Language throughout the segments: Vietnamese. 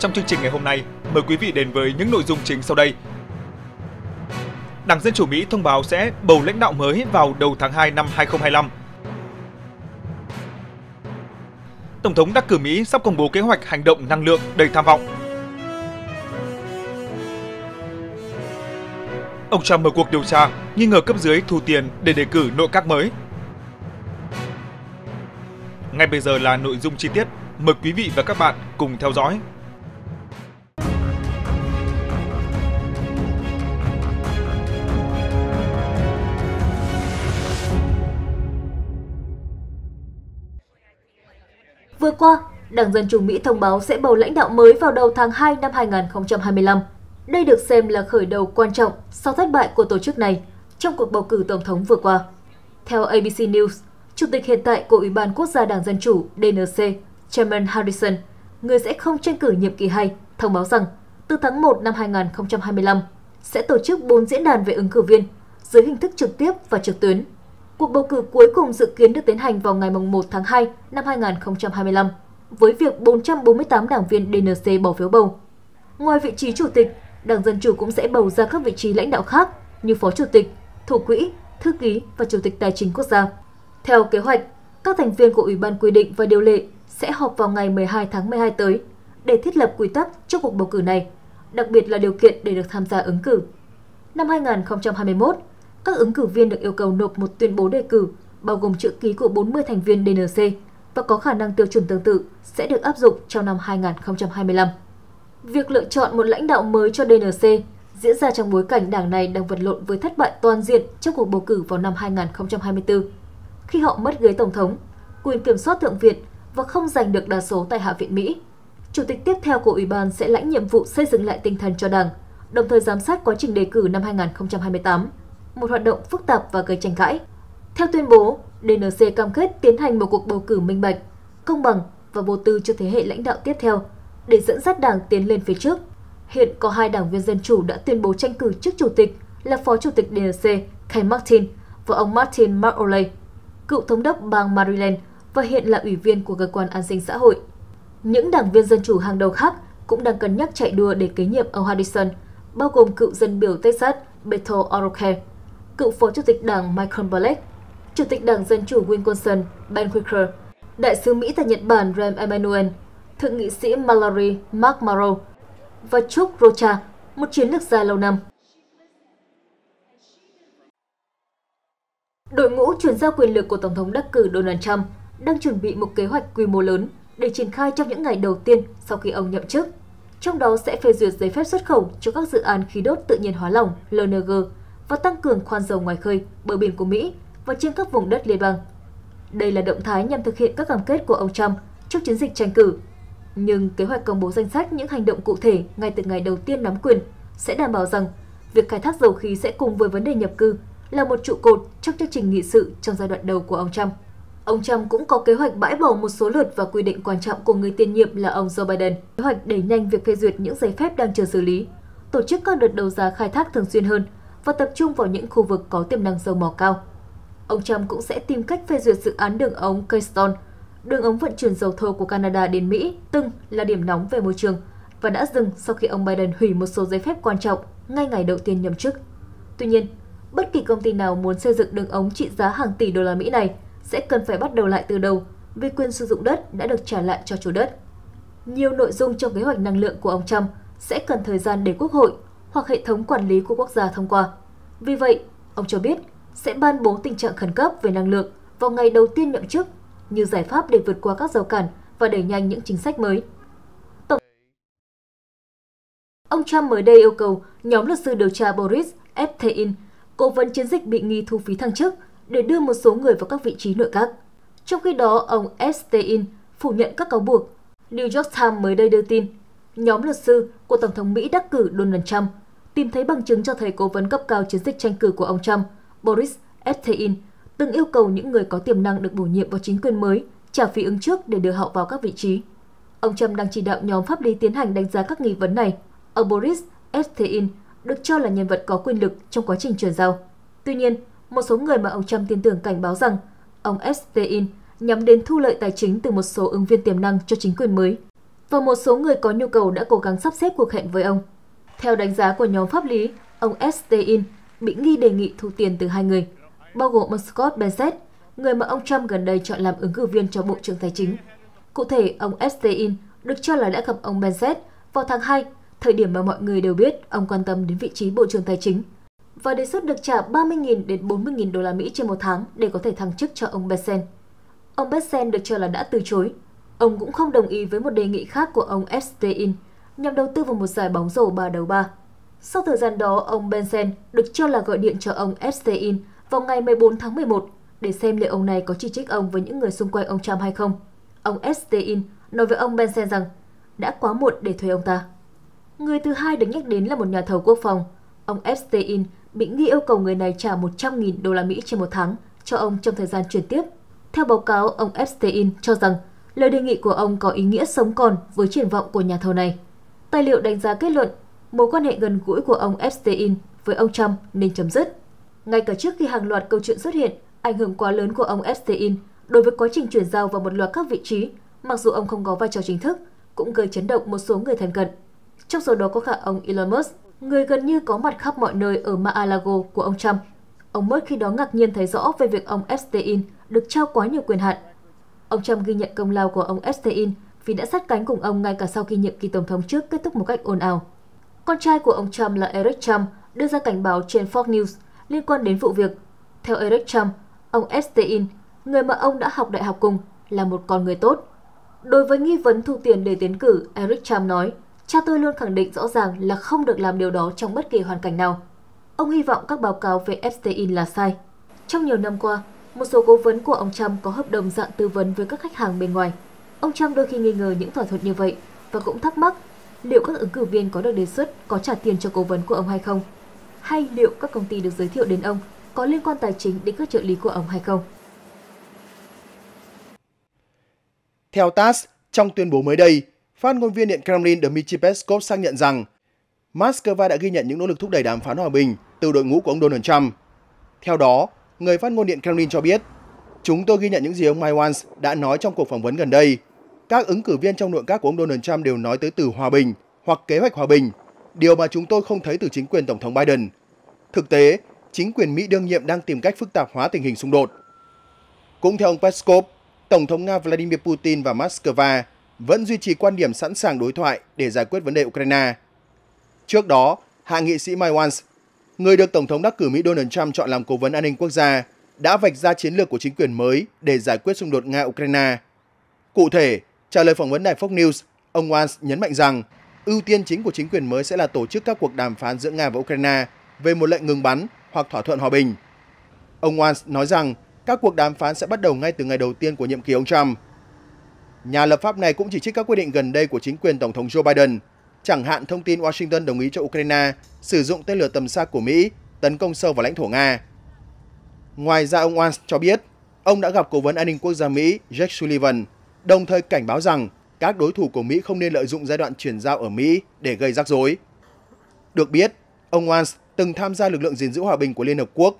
Trong chương trình ngày hôm nay, mời quý vị đến với những nội dung chính sau đây. Đảng Dân Chủ Mỹ thông báo sẽ bầu lãnh đạo mới vào đầu tháng 2 năm 2025. Tổng thống đắc cử Mỹ sắp công bố kế hoạch hành động năng lượng đầy tham vọng. Ông Trump mở cuộc điều tra, nghi ngờ cấp dưới thu tiền để đề cử nội các mới. Ngay bây giờ là nội dung chi tiết, mời quý vị và các bạn cùng theo dõi. Vừa qua, Đảng Dân Chủ Mỹ thông báo sẽ bầu lãnh đạo mới vào đầu tháng 2 năm 2025. Đây được xem là khởi đầu quan trọng sau thất bại của tổ chức này trong cuộc bầu cử tổng thống vừa qua. Theo ABC News, Chủ tịch hiện tại của Ủy ban Quốc gia Đảng Dân Chủ DNC, Chairman Harrison, người sẽ không tranh cử nhiệm kỳ 2, thông báo rằng từ tháng 1 năm 2025 sẽ tổ chức 4 diễn đàn về ứng cử viên dưới hình thức trực tiếp và trực tuyến Cuộc bầu cử cuối cùng dự kiến được tiến hành vào ngày 1 tháng 2 năm 2025, với việc 448 đảng viên DNC bỏ phiếu bầu. Ngoài vị trí chủ tịch, Đảng Dân Chủ cũng sẽ bầu ra các vị trí lãnh đạo khác như Phó Chủ tịch, Thủ quỹ, Thư ký và Chủ tịch Tài chính Quốc gia. Theo kế hoạch, các thành viên của Ủy ban Quy định và Điều lệ sẽ họp vào ngày 12 tháng 12 tới để thiết lập quy tắc cho cuộc bầu cử này, đặc biệt là điều kiện để được tham gia ứng cử. Năm 2021, các ứng cử viên được yêu cầu nộp một tuyên bố đề cử, bao gồm chữ ký của 40 thành viên DNC và có khả năng tiêu chuẩn tương tự sẽ được áp dụng trong năm 2025. Việc lựa chọn một lãnh đạo mới cho DNC diễn ra trong bối cảnh đảng này đang vật lộn với thất bại toàn diện trong cuộc bầu cử vào năm 2024, khi họ mất ghế tổng thống, quyền kiểm soát thượng viện và không giành được đa số tại Hạ viện Mỹ. Chủ tịch tiếp theo của Ủy ban sẽ lãnh nhiệm vụ xây dựng lại tinh thần cho đảng, đồng thời giám sát quá trình đề cử năm 2028 một hoạt động phức tạp và gây tranh cãi. Theo tuyên bố, DNC cam kết tiến hành một cuộc bầu cử minh bạch, công bằng và vô tư cho thế hệ lãnh đạo tiếp theo để dẫn dắt đảng tiến lên phía trước. Hiện có hai đảng viên Dân Chủ đã tuyên bố tranh cử trước Chủ tịch là Phó Chủ tịch DNC Ken Martin và ông Martin McAuley, cựu thống đốc bang Maryland và hiện là ủy viên của cơ quan an sinh xã hội. Những đảng viên Dân Chủ hàng đầu khác cũng đang cân nhắc chạy đua để kế nhiệm ông Harrison, bao gồm cựu dân biểu Texas Beto O'Rourke cựu phó chủ tịch đảng Michael Blake, chủ tịch đảng Dân chủ Wisconsin Ben Quicker, đại sứ Mỹ tại Nhật Bản Rem Emanuel, thượng nghị sĩ Mallory Mark Morrow và Chuck Rocha, một chiến lược gia lâu năm. Đội ngũ chuyển giao quyền lực của Tổng thống đắc cử Donald Trump đang chuẩn bị một kế hoạch quy mô lớn để triển khai trong những ngày đầu tiên sau khi ông nhậm chức. Trong đó sẽ phê duyệt giấy phép xuất khẩu cho các dự án khí đốt tự nhiên hóa lỏng LNG và tăng cường khoan dầu ngoài khơi, bờ biển của Mỹ và trên các vùng đất liên bang. Đây là động thái nhằm thực hiện các cam kết của ông Trump trước chiến dịch tranh cử. Nhưng kế hoạch công bố danh sách những hành động cụ thể ngay từ ngày đầu tiên nắm quyền sẽ đảm bảo rằng việc khai thác dầu khí sẽ cùng với vấn đề nhập cư là một trụ cột trong chương trình nghị sự trong giai đoạn đầu của ông Trump. Ông Trump cũng có kế hoạch bãi bỏ một số luật và quy định quan trọng của người tiền nhiệm là ông Joe Biden. Kế hoạch đẩy nhanh việc phê duyệt những giấy phép đang chờ xử lý, tổ chức các đợt đấu giá khai thác thường xuyên hơn – và tập trung vào những khu vực có tiềm năng dầu mỏ cao. Ông Trump cũng sẽ tìm cách phê duyệt dự án đường ống Keystone, đường ống vận chuyển dầu thô của Canada đến Mỹ từng là điểm nóng về môi trường và đã dừng sau khi ông Biden hủy một số giấy phép quan trọng ngay ngày đầu tiên nhậm chức. Tuy nhiên, bất kỳ công ty nào muốn xây dựng đường ống trị giá hàng tỷ đô la Mỹ này sẽ cần phải bắt đầu lại từ đầu vì quyền sử dụng đất đã được trả lại cho chủ đất. Nhiều nội dung trong kế hoạch năng lượng của ông Trump sẽ cần thời gian để Quốc hội hoặc hệ thống quản lý của quốc gia thông qua. Vì vậy, ông cho biết sẽ ban bố tình trạng khẩn cấp về năng lượng vào ngày đầu tiên nhậm chức như giải pháp để vượt qua các rào cản và đẩy nhanh những chính sách mới. Tổng... Ông Trump mới đây yêu cầu nhóm luật sư điều tra Boris Eftein, cố vấn chiến dịch bị nghi thu phí thăng chức, để đưa một số người vào các vị trí nội các. Trong khi đó, ông Epstein phủ nhận các cáo buộc. New York Times mới đây đưa tin nhóm luật sư của Tổng thống Mỹ đắc cử Donald Trump tìm thấy bằng chứng cho thấy cố vấn cấp cao chiến dịch tranh cử của ông Trump, Boris Eftein, từng yêu cầu những người có tiềm năng được bổ nhiệm vào chính quyền mới trả phí ứng trước để đưa họ vào các vị trí. Ông Trump đang chỉ đạo nhóm pháp lý tiến hành đánh giá các nghi vấn này. Ông Boris Eftein được cho là nhân vật có quyền lực trong quá trình chuyển giao. Tuy nhiên, một số người mà ông Trump tin tưởng cảnh báo rằng ông Epstein nhắm đến thu lợi tài chính từ một số ứng viên tiềm năng cho chính quyền mới – và một số người có nhu cầu đã cố gắng sắp xếp cuộc hẹn với ông. Theo đánh giá của nhóm pháp lý, ông Stein bị nghi đề nghị thu tiền từ hai người, bao gồm ông Scott Bensett, người mà ông Trump gần đây chọn làm ứng cử viên cho Bộ trưởng Tài chính. Cụ thể, ông Stein được cho là đã gặp ông Bensett vào tháng 2, thời điểm mà mọi người đều biết ông quan tâm đến vị trí Bộ trưởng Tài chính và đề xuất được trả 30.000 đến 40.000 đô la Mỹ trên một tháng để có thể thăng chức cho ông Bensett. Ông Bensett được cho là đã từ chối Ông cũng không đồng ý với một đề nghị khác của ông Epstein nhằm đầu tư vào một giải bóng rổ ba đấu ba. Sau thời gian đó, ông Benson được cho là gọi điện cho ông Epstein vào ngày 14 tháng 11 để xem liệu ông này có chỉ trích ông với những người xung quanh ông Trump hay không. Ông Epstein nói với ông Benson rằng đã quá muộn để thuê ông ta. Người thứ hai được nhắc đến là một nhà thầu quốc phòng. Ông Epstein bị nghi yêu cầu người này trả 100.000 đô la Mỹ trên một tháng cho ông trong thời gian chuyển tiếp. Theo báo cáo, ông Epstein cho rằng Lời đề nghị của ông có ý nghĩa sống còn với triển vọng của nhà thầu này. Tài liệu đánh giá kết luận mối quan hệ gần gũi của ông Epstein với ông Trump nên chấm dứt. Ngay cả trước khi hàng loạt câu chuyện xuất hiện, ảnh hưởng quá lớn của ông Epstein đối với quá trình chuyển giao vào một loạt các vị trí, mặc dù ông không có vai trò chính thức, cũng gây chấn động một số người thân cận. Trong số đó có cả ông Elon Musk, người gần như có mặt khắp mọi nơi ở Mar-a-Lago của ông Trump. Ông Musk khi đó ngạc nhiên thấy rõ về việc ông Epstein được trao quá nhiều quyền hạn Ông Trump ghi nhận công lao của ông Epstein vì đã sát cánh cùng ông ngay cả sau khi nhiệm kỳ tổng thống trước kết thúc một cách ồn ào. Con trai của ông Trump là Eric Trump đưa ra cảnh báo trên Fox News liên quan đến vụ việc. Theo Eric Trump, ông Epstein, người mà ông đã học đại học cùng, là một con người tốt. Đối với nghi vấn thu tiền để tiến cử, Eric Trump nói, cha tôi luôn khẳng định rõ ràng là không được làm điều đó trong bất kỳ hoàn cảnh nào. Ông hy vọng các báo cáo về Epstein là sai. Trong nhiều năm qua, một số cố vấn của ông Trump có hợp đồng dạng tư vấn với các khách hàng bên ngoài. Ông Trump đôi khi nghi ngờ những thỏa thuận như vậy và cũng thắc mắc liệu các ứng cử viên có được đề xuất có trả tiền cho cố vấn của ông hay không? Hay liệu các công ty được giới thiệu đến ông có liên quan tài chính đến các trợ lý của ông hay không? Theo TASS, trong tuyên bố mới đây, phát ngôn viên Điện Kremlin Dmitry Peskov xác nhận rằng Moscow đã ghi nhận những nỗ lực thúc đẩy đàm phán hòa bình từ đội ngũ của ông Donald Trump. Theo đó, người phát ngôn Điện Kremlin cho biết, chúng tôi ghi nhận những gì ông Mike Wance đã nói trong cuộc phỏng vấn gần đây. Các ứng cử viên trong nội các của ông Donald Trump đều nói tới từ hòa bình hoặc kế hoạch hòa bình, điều mà chúng tôi không thấy từ chính quyền Tổng thống Biden. Thực tế, chính quyền Mỹ đương nhiệm đang tìm cách phức tạp hóa tình hình xung đột. Cũng theo ông Peskov, Tổng thống Nga Vladimir Putin và Moscow vẫn duy trì quan điểm sẵn sàng đối thoại để giải quyết vấn đề Ukraine. Trước đó, hạ nghị sĩ Mike Wance người được Tổng thống đắc cử Mỹ Donald Trump chọn làm cố vấn an ninh quốc gia, đã vạch ra chiến lược của chính quyền mới để giải quyết xung đột Nga-Ukraine. Cụ thể, trả lời phỏng vấn đài Fox News, ông Walsh nhấn mạnh rằng ưu tiên chính của chính quyền mới sẽ là tổ chức các cuộc đàm phán giữa Nga và Ukraine về một lệnh ngừng bắn hoặc thỏa thuận hòa bình. Ông Walsh nói rằng các cuộc đàm phán sẽ bắt đầu ngay từ ngày đầu tiên của nhiệm kỳ ông Trump. Nhà lập pháp này cũng chỉ trích các quyết định gần đây của chính quyền Tổng thống Joe Biden – chẳng hạn thông tin Washington đồng ý cho Ukraine sử dụng tên lửa tầm xa của Mỹ tấn công sâu vào lãnh thổ Nga. Ngoài ra ông Walsh cho biết, ông đã gặp Cố vấn An ninh Quốc gia Mỹ Jake Sullivan, đồng thời cảnh báo rằng các đối thủ của Mỹ không nên lợi dụng giai đoạn chuyển giao ở Mỹ để gây rắc rối. Được biết, ông Walsh từng tham gia lực lượng gìn giữ hòa bình của Liên Hợp Quốc,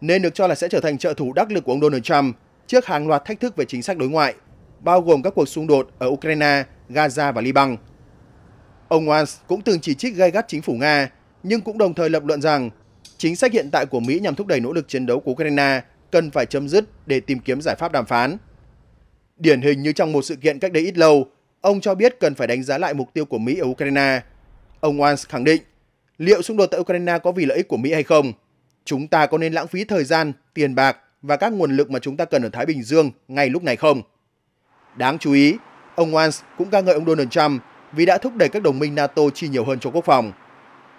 nên được cho là sẽ trở thành trợ thủ đắc lực của ông Donald Trump trước hàng loạt thách thức về chính sách đối ngoại, bao gồm các cuộc xung đột ở Ukraine, Gaza và Liban. Ông Walsh cũng từng chỉ trích gay gắt chính phủ Nga, nhưng cũng đồng thời lập luận rằng chính sách hiện tại của Mỹ nhằm thúc đẩy nỗ lực chiến đấu của Ukraine cần phải chấm dứt để tìm kiếm giải pháp đàm phán. Điển hình như trong một sự kiện cách đây ít lâu, ông cho biết cần phải đánh giá lại mục tiêu của Mỹ ở Ukraine. Ông Walsh khẳng định, liệu xung đột tại Ukraine có vì lợi ích của Mỹ hay không? Chúng ta có nên lãng phí thời gian, tiền bạc và các nguồn lực mà chúng ta cần ở Thái Bình Dương ngay lúc này không? Đáng chú ý, ông Walsh cũng ca ngợi ông Donald Trump vì đã thúc đẩy các đồng minh NATO chi nhiều hơn cho quốc phòng.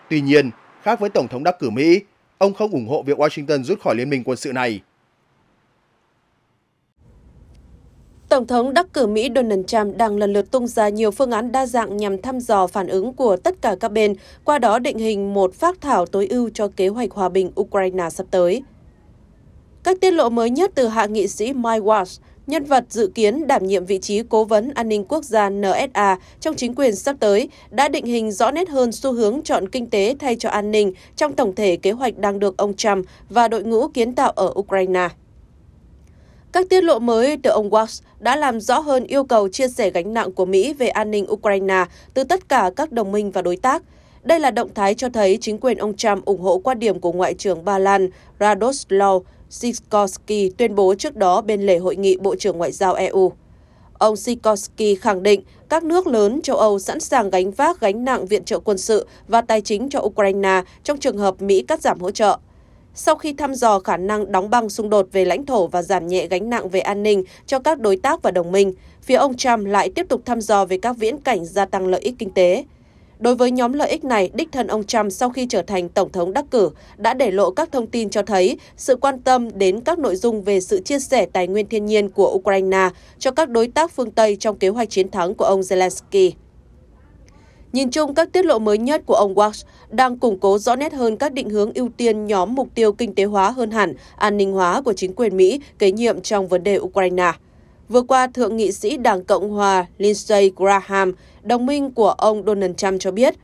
Tuy nhiên, khác với Tổng thống đắc cử Mỹ, ông không ủng hộ việc Washington rút khỏi liên minh quân sự này. Tổng thống đắc cử Mỹ Donald Trump đang lần lượt tung ra nhiều phương án đa dạng nhằm thăm dò phản ứng của tất cả các bên, qua đó định hình một phác thảo tối ưu cho kế hoạch hòa bình Ukraine sắp tới. Các tiết lộ mới nhất từ hạ nghị sĩ Mike Walsh, Nhân vật dự kiến đảm nhiệm vị trí cố vấn an ninh quốc gia NSA trong chính quyền sắp tới đã định hình rõ nét hơn xu hướng chọn kinh tế thay cho an ninh trong tổng thể kế hoạch đang được ông Trump và đội ngũ kiến tạo ở Ukraine. Các tiết lộ mới từ ông Walsh đã làm rõ hơn yêu cầu chia sẻ gánh nặng của Mỹ về an ninh Ukraine từ tất cả các đồng minh và đối tác. Đây là động thái cho thấy chính quyền ông Trump ủng hộ quan điểm của Ngoại trưởng Ba Lan Radoslaw Sikorsky tuyên bố trước đó bên lề hội nghị Bộ trưởng Ngoại giao EU. Ông Sikorsky khẳng định các nước lớn châu Âu sẵn sàng gánh vác gánh nặng viện trợ quân sự và tài chính cho Ukraine trong trường hợp Mỹ cắt giảm hỗ trợ. Sau khi thăm dò khả năng đóng băng xung đột về lãnh thổ và giảm nhẹ gánh nặng về an ninh cho các đối tác và đồng minh, phía ông Trump lại tiếp tục thăm dò về các viễn cảnh gia tăng lợi ích kinh tế. Đối với nhóm lợi ích này, đích thân ông Trump sau khi trở thành Tổng thống đắc cử đã để lộ các thông tin cho thấy sự quan tâm đến các nội dung về sự chia sẻ tài nguyên thiên nhiên của Ukraine cho các đối tác phương Tây trong kế hoạch chiến thắng của ông Zelensky. Nhìn chung, các tiết lộ mới nhất của ông Walsh đang củng cố rõ nét hơn các định hướng ưu tiên nhóm mục tiêu kinh tế hóa hơn hẳn, an ninh hóa của chính quyền Mỹ kế nhiệm trong vấn đề Ukraine. Vừa qua, Thượng nghị sĩ Đảng Cộng hòa Lindsey Graham đồng minh của ông Donald Trump cho biết.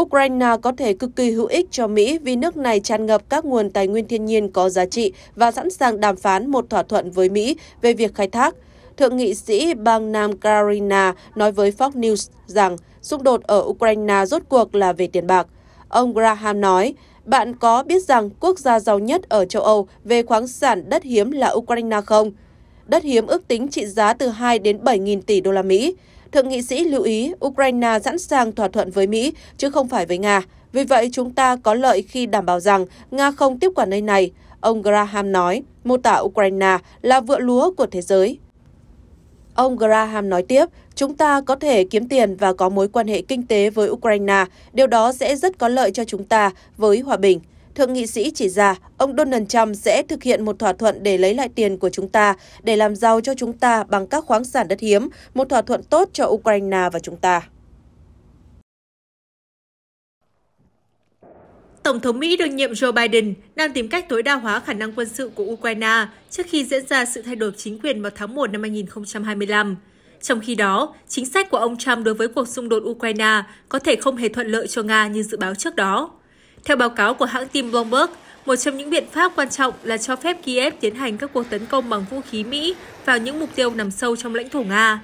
Ukraine có thể cực kỳ hữu ích cho Mỹ vì nước này tràn ngập các nguồn tài nguyên thiên nhiên có giá trị và sẵn sàng đàm phán một thỏa thuận với Mỹ về việc khai thác. Thượng nghị sĩ bang Nam Carolina nói với Fox News rằng xung đột ở Ukraine rốt cuộc là về tiền bạc. Ông Graham nói, bạn có biết rằng quốc gia giàu nhất ở châu Âu về khoáng sản đất hiếm là Ukraine không? Đất hiếm ước tính trị giá từ 2 đến 7.000 tỷ đô la Mỹ. Thượng nghị sĩ lưu ý Ukraine sẵn sàng thỏa thuận với Mỹ, chứ không phải với Nga. Vì vậy, chúng ta có lợi khi đảm bảo rằng Nga không tiếp quản nơi này, ông Graham nói, mô tả Ukraine là vựa lúa của thế giới. Ông Graham nói tiếp, chúng ta có thể kiếm tiền và có mối quan hệ kinh tế với Ukraine, điều đó sẽ rất có lợi cho chúng ta với hòa bình thượng nghị sĩ chỉ ra ông Donald Trump sẽ thực hiện một thỏa thuận để lấy lại tiền của chúng ta, để làm giàu cho chúng ta bằng các khoáng sản đất hiếm, một thỏa thuận tốt cho Ukraine và chúng ta. Tổng thống Mỹ đương nhiệm Joe Biden đang tìm cách tối đa hóa khả năng quân sự của Ukraine trước khi diễn ra sự thay đổi chính quyền vào tháng 1 năm 2025. Trong khi đó, chính sách của ông Trump đối với cuộc xung đột Ukraine có thể không hề thuận lợi cho Nga như dự báo trước đó. Theo báo cáo của hãng tin Bloomberg, một trong những biện pháp quan trọng là cho phép Kiev tiến hành các cuộc tấn công bằng vũ khí Mỹ vào những mục tiêu nằm sâu trong lãnh thổ Nga.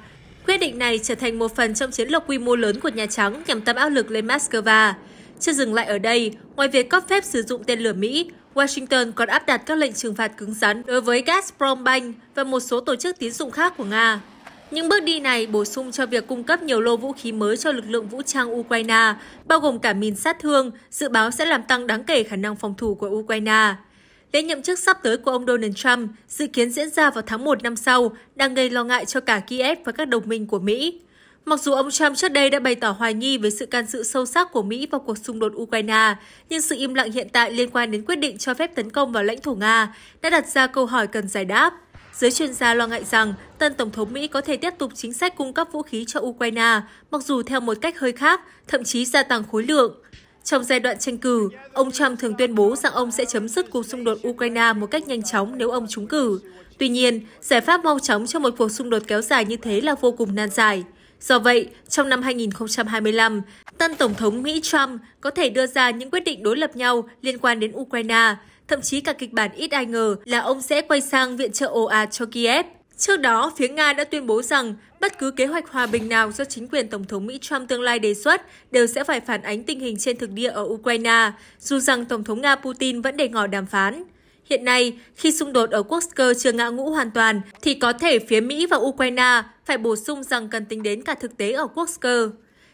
Quyết định này trở thành một phần trong chiến lược quy mô lớn của Nhà Trắng nhằm tăng áp lực lên Moscow. Chưa dừng lại ở đây, ngoài việc cấp phép sử dụng tên lửa Mỹ, Washington còn áp đặt các lệnh trừng phạt cứng rắn đối với Gazprom Bank và một số tổ chức tín dụng khác của Nga. Những bước đi này bổ sung cho việc cung cấp nhiều lô vũ khí mới cho lực lượng vũ trang Ukraine, bao gồm cả mìn sát thương, dự báo sẽ làm tăng đáng kể khả năng phòng thủ của Ukraine. Lễ nhậm chức sắp tới của ông Donald Trump dự kiến diễn ra vào tháng 1 năm sau, đang gây lo ngại cho cả Kiev và các đồng minh của Mỹ. Mặc dù ông Trump trước đây đã bày tỏ hoài nghi về sự can dự sâu sắc của Mỹ vào cuộc xung đột Ukraine, nhưng sự im lặng hiện tại liên quan đến quyết định cho phép tấn công vào lãnh thổ Nga đã đặt ra câu hỏi cần giải đáp – Giới chuyên gia lo ngại rằng tân Tổng thống Mỹ có thể tiếp tục chính sách cung cấp vũ khí cho Ukraine, mặc dù theo một cách hơi khác, thậm chí gia tăng khối lượng. Trong giai đoạn tranh cử, ông Trump thường tuyên bố rằng ông sẽ chấm dứt cuộc xung đột Ukraine một cách nhanh chóng nếu ông trúng cử. Tuy nhiên, giải pháp mau chóng cho một cuộc xung đột kéo dài như thế là vô cùng nan dài. Do vậy, trong năm 2025, tân Tổng thống Mỹ Trump có thể đưa ra những quyết định đối lập nhau liên quan đến Ukraine, thậm chí cả kịch bản ít ai ngờ là ông sẽ quay sang viện trợ ồ ạt cho Kiev. Trước đó, phía Nga đã tuyên bố rằng bất cứ kế hoạch hòa bình nào do chính quyền Tổng thống Mỹ Trump tương lai đề xuất đều sẽ phải phản ánh tình hình trên thực địa ở Ukraine, dù rằng Tổng thống Nga Putin vẫn để ngỏ đàm phán. Hiện nay, khi xung đột ở Kursk chưa ngã ngũ hoàn toàn, thì có thể phía Mỹ và Ukraine phải bổ sung rằng cần tính đến cả thực tế ở Kursk.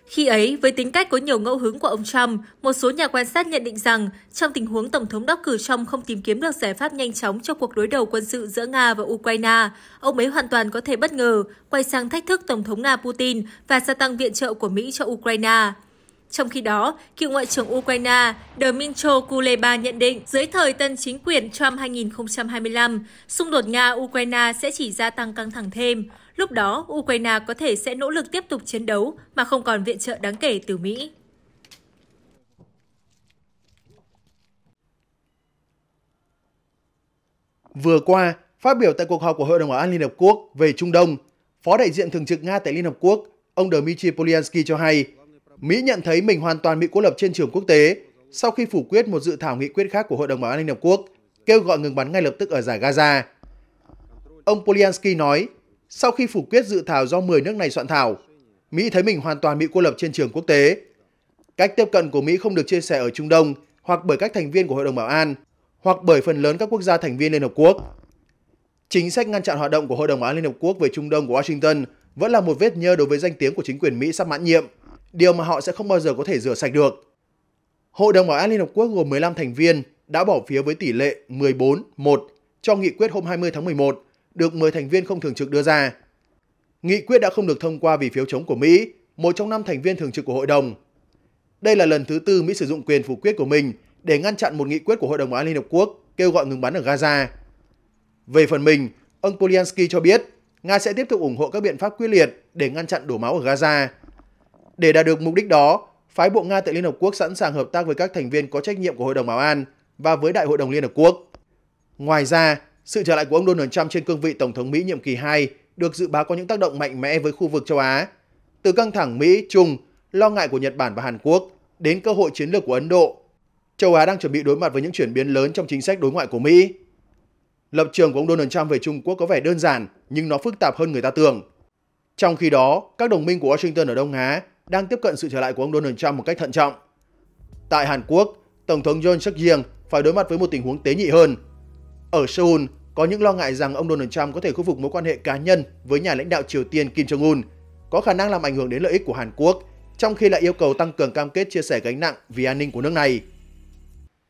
Khi ấy, với tính cách có nhiều ngẫu hứng của ông Trump, một số nhà quan sát nhận định rằng trong tình huống Tổng thống đắc cử Trump không tìm kiếm được giải pháp nhanh chóng cho cuộc đối đầu quân sự giữa Nga và Ukraine, ông ấy hoàn toàn có thể bất ngờ quay sang thách thức Tổng thống Nga Putin và gia tăng viện trợ của Mỹ cho Ukraine. Trong khi đó, cựu Ngoại trưởng Ukraine Dmytro Kuleba nhận định dưới thời tân chính quyền Trump 2025, xung đột Nga-Ukraine sẽ chỉ gia tăng căng thẳng thêm. Lúc đó, Ukraine có thể sẽ nỗ lực tiếp tục chiến đấu mà không còn viện trợ đáng kể từ Mỹ. Vừa qua, phát biểu tại cuộc họp của Hội đồng Bảo an Liên Hợp Quốc về Trung Đông, Phó đại diện thường trực Nga tại Liên Hợp Quốc, ông Dmitry Polyansky cho hay, Mỹ nhận thấy mình hoàn toàn bị cô lập trên trường quốc tế sau khi phủ quyết một dự thảo nghị quyết khác của Hội đồng Bảo an Liên Hợp Quốc kêu gọi ngừng bắn ngay lập tức ở giải Gaza. Ông Polyansky nói, sau khi phủ quyết dự thảo do 10 nước này soạn thảo, Mỹ thấy mình hoàn toàn bị cô lập trên trường quốc tế. Cách tiếp cận của Mỹ không được chia sẻ ở Trung Đông hoặc bởi các thành viên của Hội đồng Bảo an hoặc bởi phần lớn các quốc gia thành viên Liên Hợp Quốc. Chính sách ngăn chặn hoạt động của Hội đồng Bảo an Liên Hợp Quốc về Trung Đông của Washington vẫn là một vết nhơ đối với danh tiếng của chính quyền Mỹ sắp mãn nhiệm, điều mà họ sẽ không bao giờ có thể rửa sạch được. Hội đồng Bảo an Liên Hợp Quốc gồm 15 thành viên đã bỏ phiếu với tỷ lệ 14-1 cho nghị quyết hôm 20 tháng 11 được 10 thành viên không thường trực đưa ra. Nghị quyết đã không được thông qua vì phiếu chống của Mỹ, một trong năm thành viên thường trực của hội đồng. Đây là lần thứ tư Mỹ sử dụng quyền phủ quyết của mình để ngăn chặn một nghị quyết của Hội đồng An Liên Hợp Quốc kêu gọi ngừng bắn ở Gaza. Về phần mình, ông Polyansky cho biết Nga sẽ tiếp tục ủng hộ các biện pháp quyết liệt để ngăn chặn đổ máu ở Gaza. Để đạt được mục đích đó, phái bộ Nga tại Liên Hợp Quốc sẵn sàng hợp tác với các thành viên có trách nhiệm của Hội đồng Bảo an và với Đại hội đồng Liên Hợp Quốc. Ngoài ra, sự trở lại của ông Donald Trump trên cương vị Tổng thống Mỹ nhiệm kỳ 2 được dự báo có những tác động mạnh mẽ với khu vực châu Á. Từ căng thẳng Mỹ-Trung, lo ngại của Nhật Bản và Hàn Quốc, đến cơ hội chiến lược của Ấn Độ, châu Á đang chuẩn bị đối mặt với những chuyển biến lớn trong chính sách đối ngoại của Mỹ. Lập trường của ông Donald Trump về Trung Quốc có vẻ đơn giản nhưng nó phức tạp hơn người ta tưởng. Trong khi đó, các đồng minh của Washington ở Đông Á đang tiếp cận sự trở lại của ông Donald Trump một cách thận trọng. Tại Hàn Quốc, Tổng thống John suk yeol phải đối mặt với một tình huống tế nhị hơn ở Seoul, có những lo ngại rằng ông Donald Trump có thể khôi phục mối quan hệ cá nhân với nhà lãnh đạo Triều Tiên Kim Jong-un, có khả năng làm ảnh hưởng đến lợi ích của Hàn Quốc, trong khi lại yêu cầu tăng cường cam kết chia sẻ gánh nặng vì an ninh của nước này.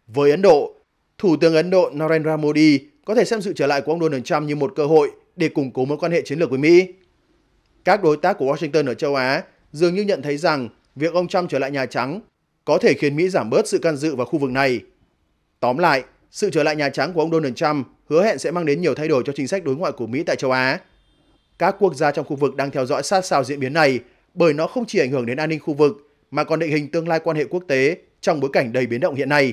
Với Ấn Độ, Thủ tướng Ấn Độ Narendra Modi có thể xem sự trở lại của ông Donald Trump như một cơ hội để củng cố mối quan hệ chiến lược với Mỹ. Các đối tác của Washington ở châu Á dường như nhận thấy rằng việc ông Trump trở lại Nhà Trắng có thể khiến Mỹ giảm bớt sự can dự vào khu vực này. Tóm lại, sự trở lại Nhà Trắng của ông Donald Trump hứa hẹn sẽ mang đến nhiều thay đổi cho chính sách đối ngoại của Mỹ tại châu Á. Các quốc gia trong khu vực đang theo dõi sát sao diễn biến này bởi nó không chỉ ảnh hưởng đến an ninh khu vực mà còn định hình tương lai quan hệ quốc tế trong bối cảnh đầy biến động hiện nay.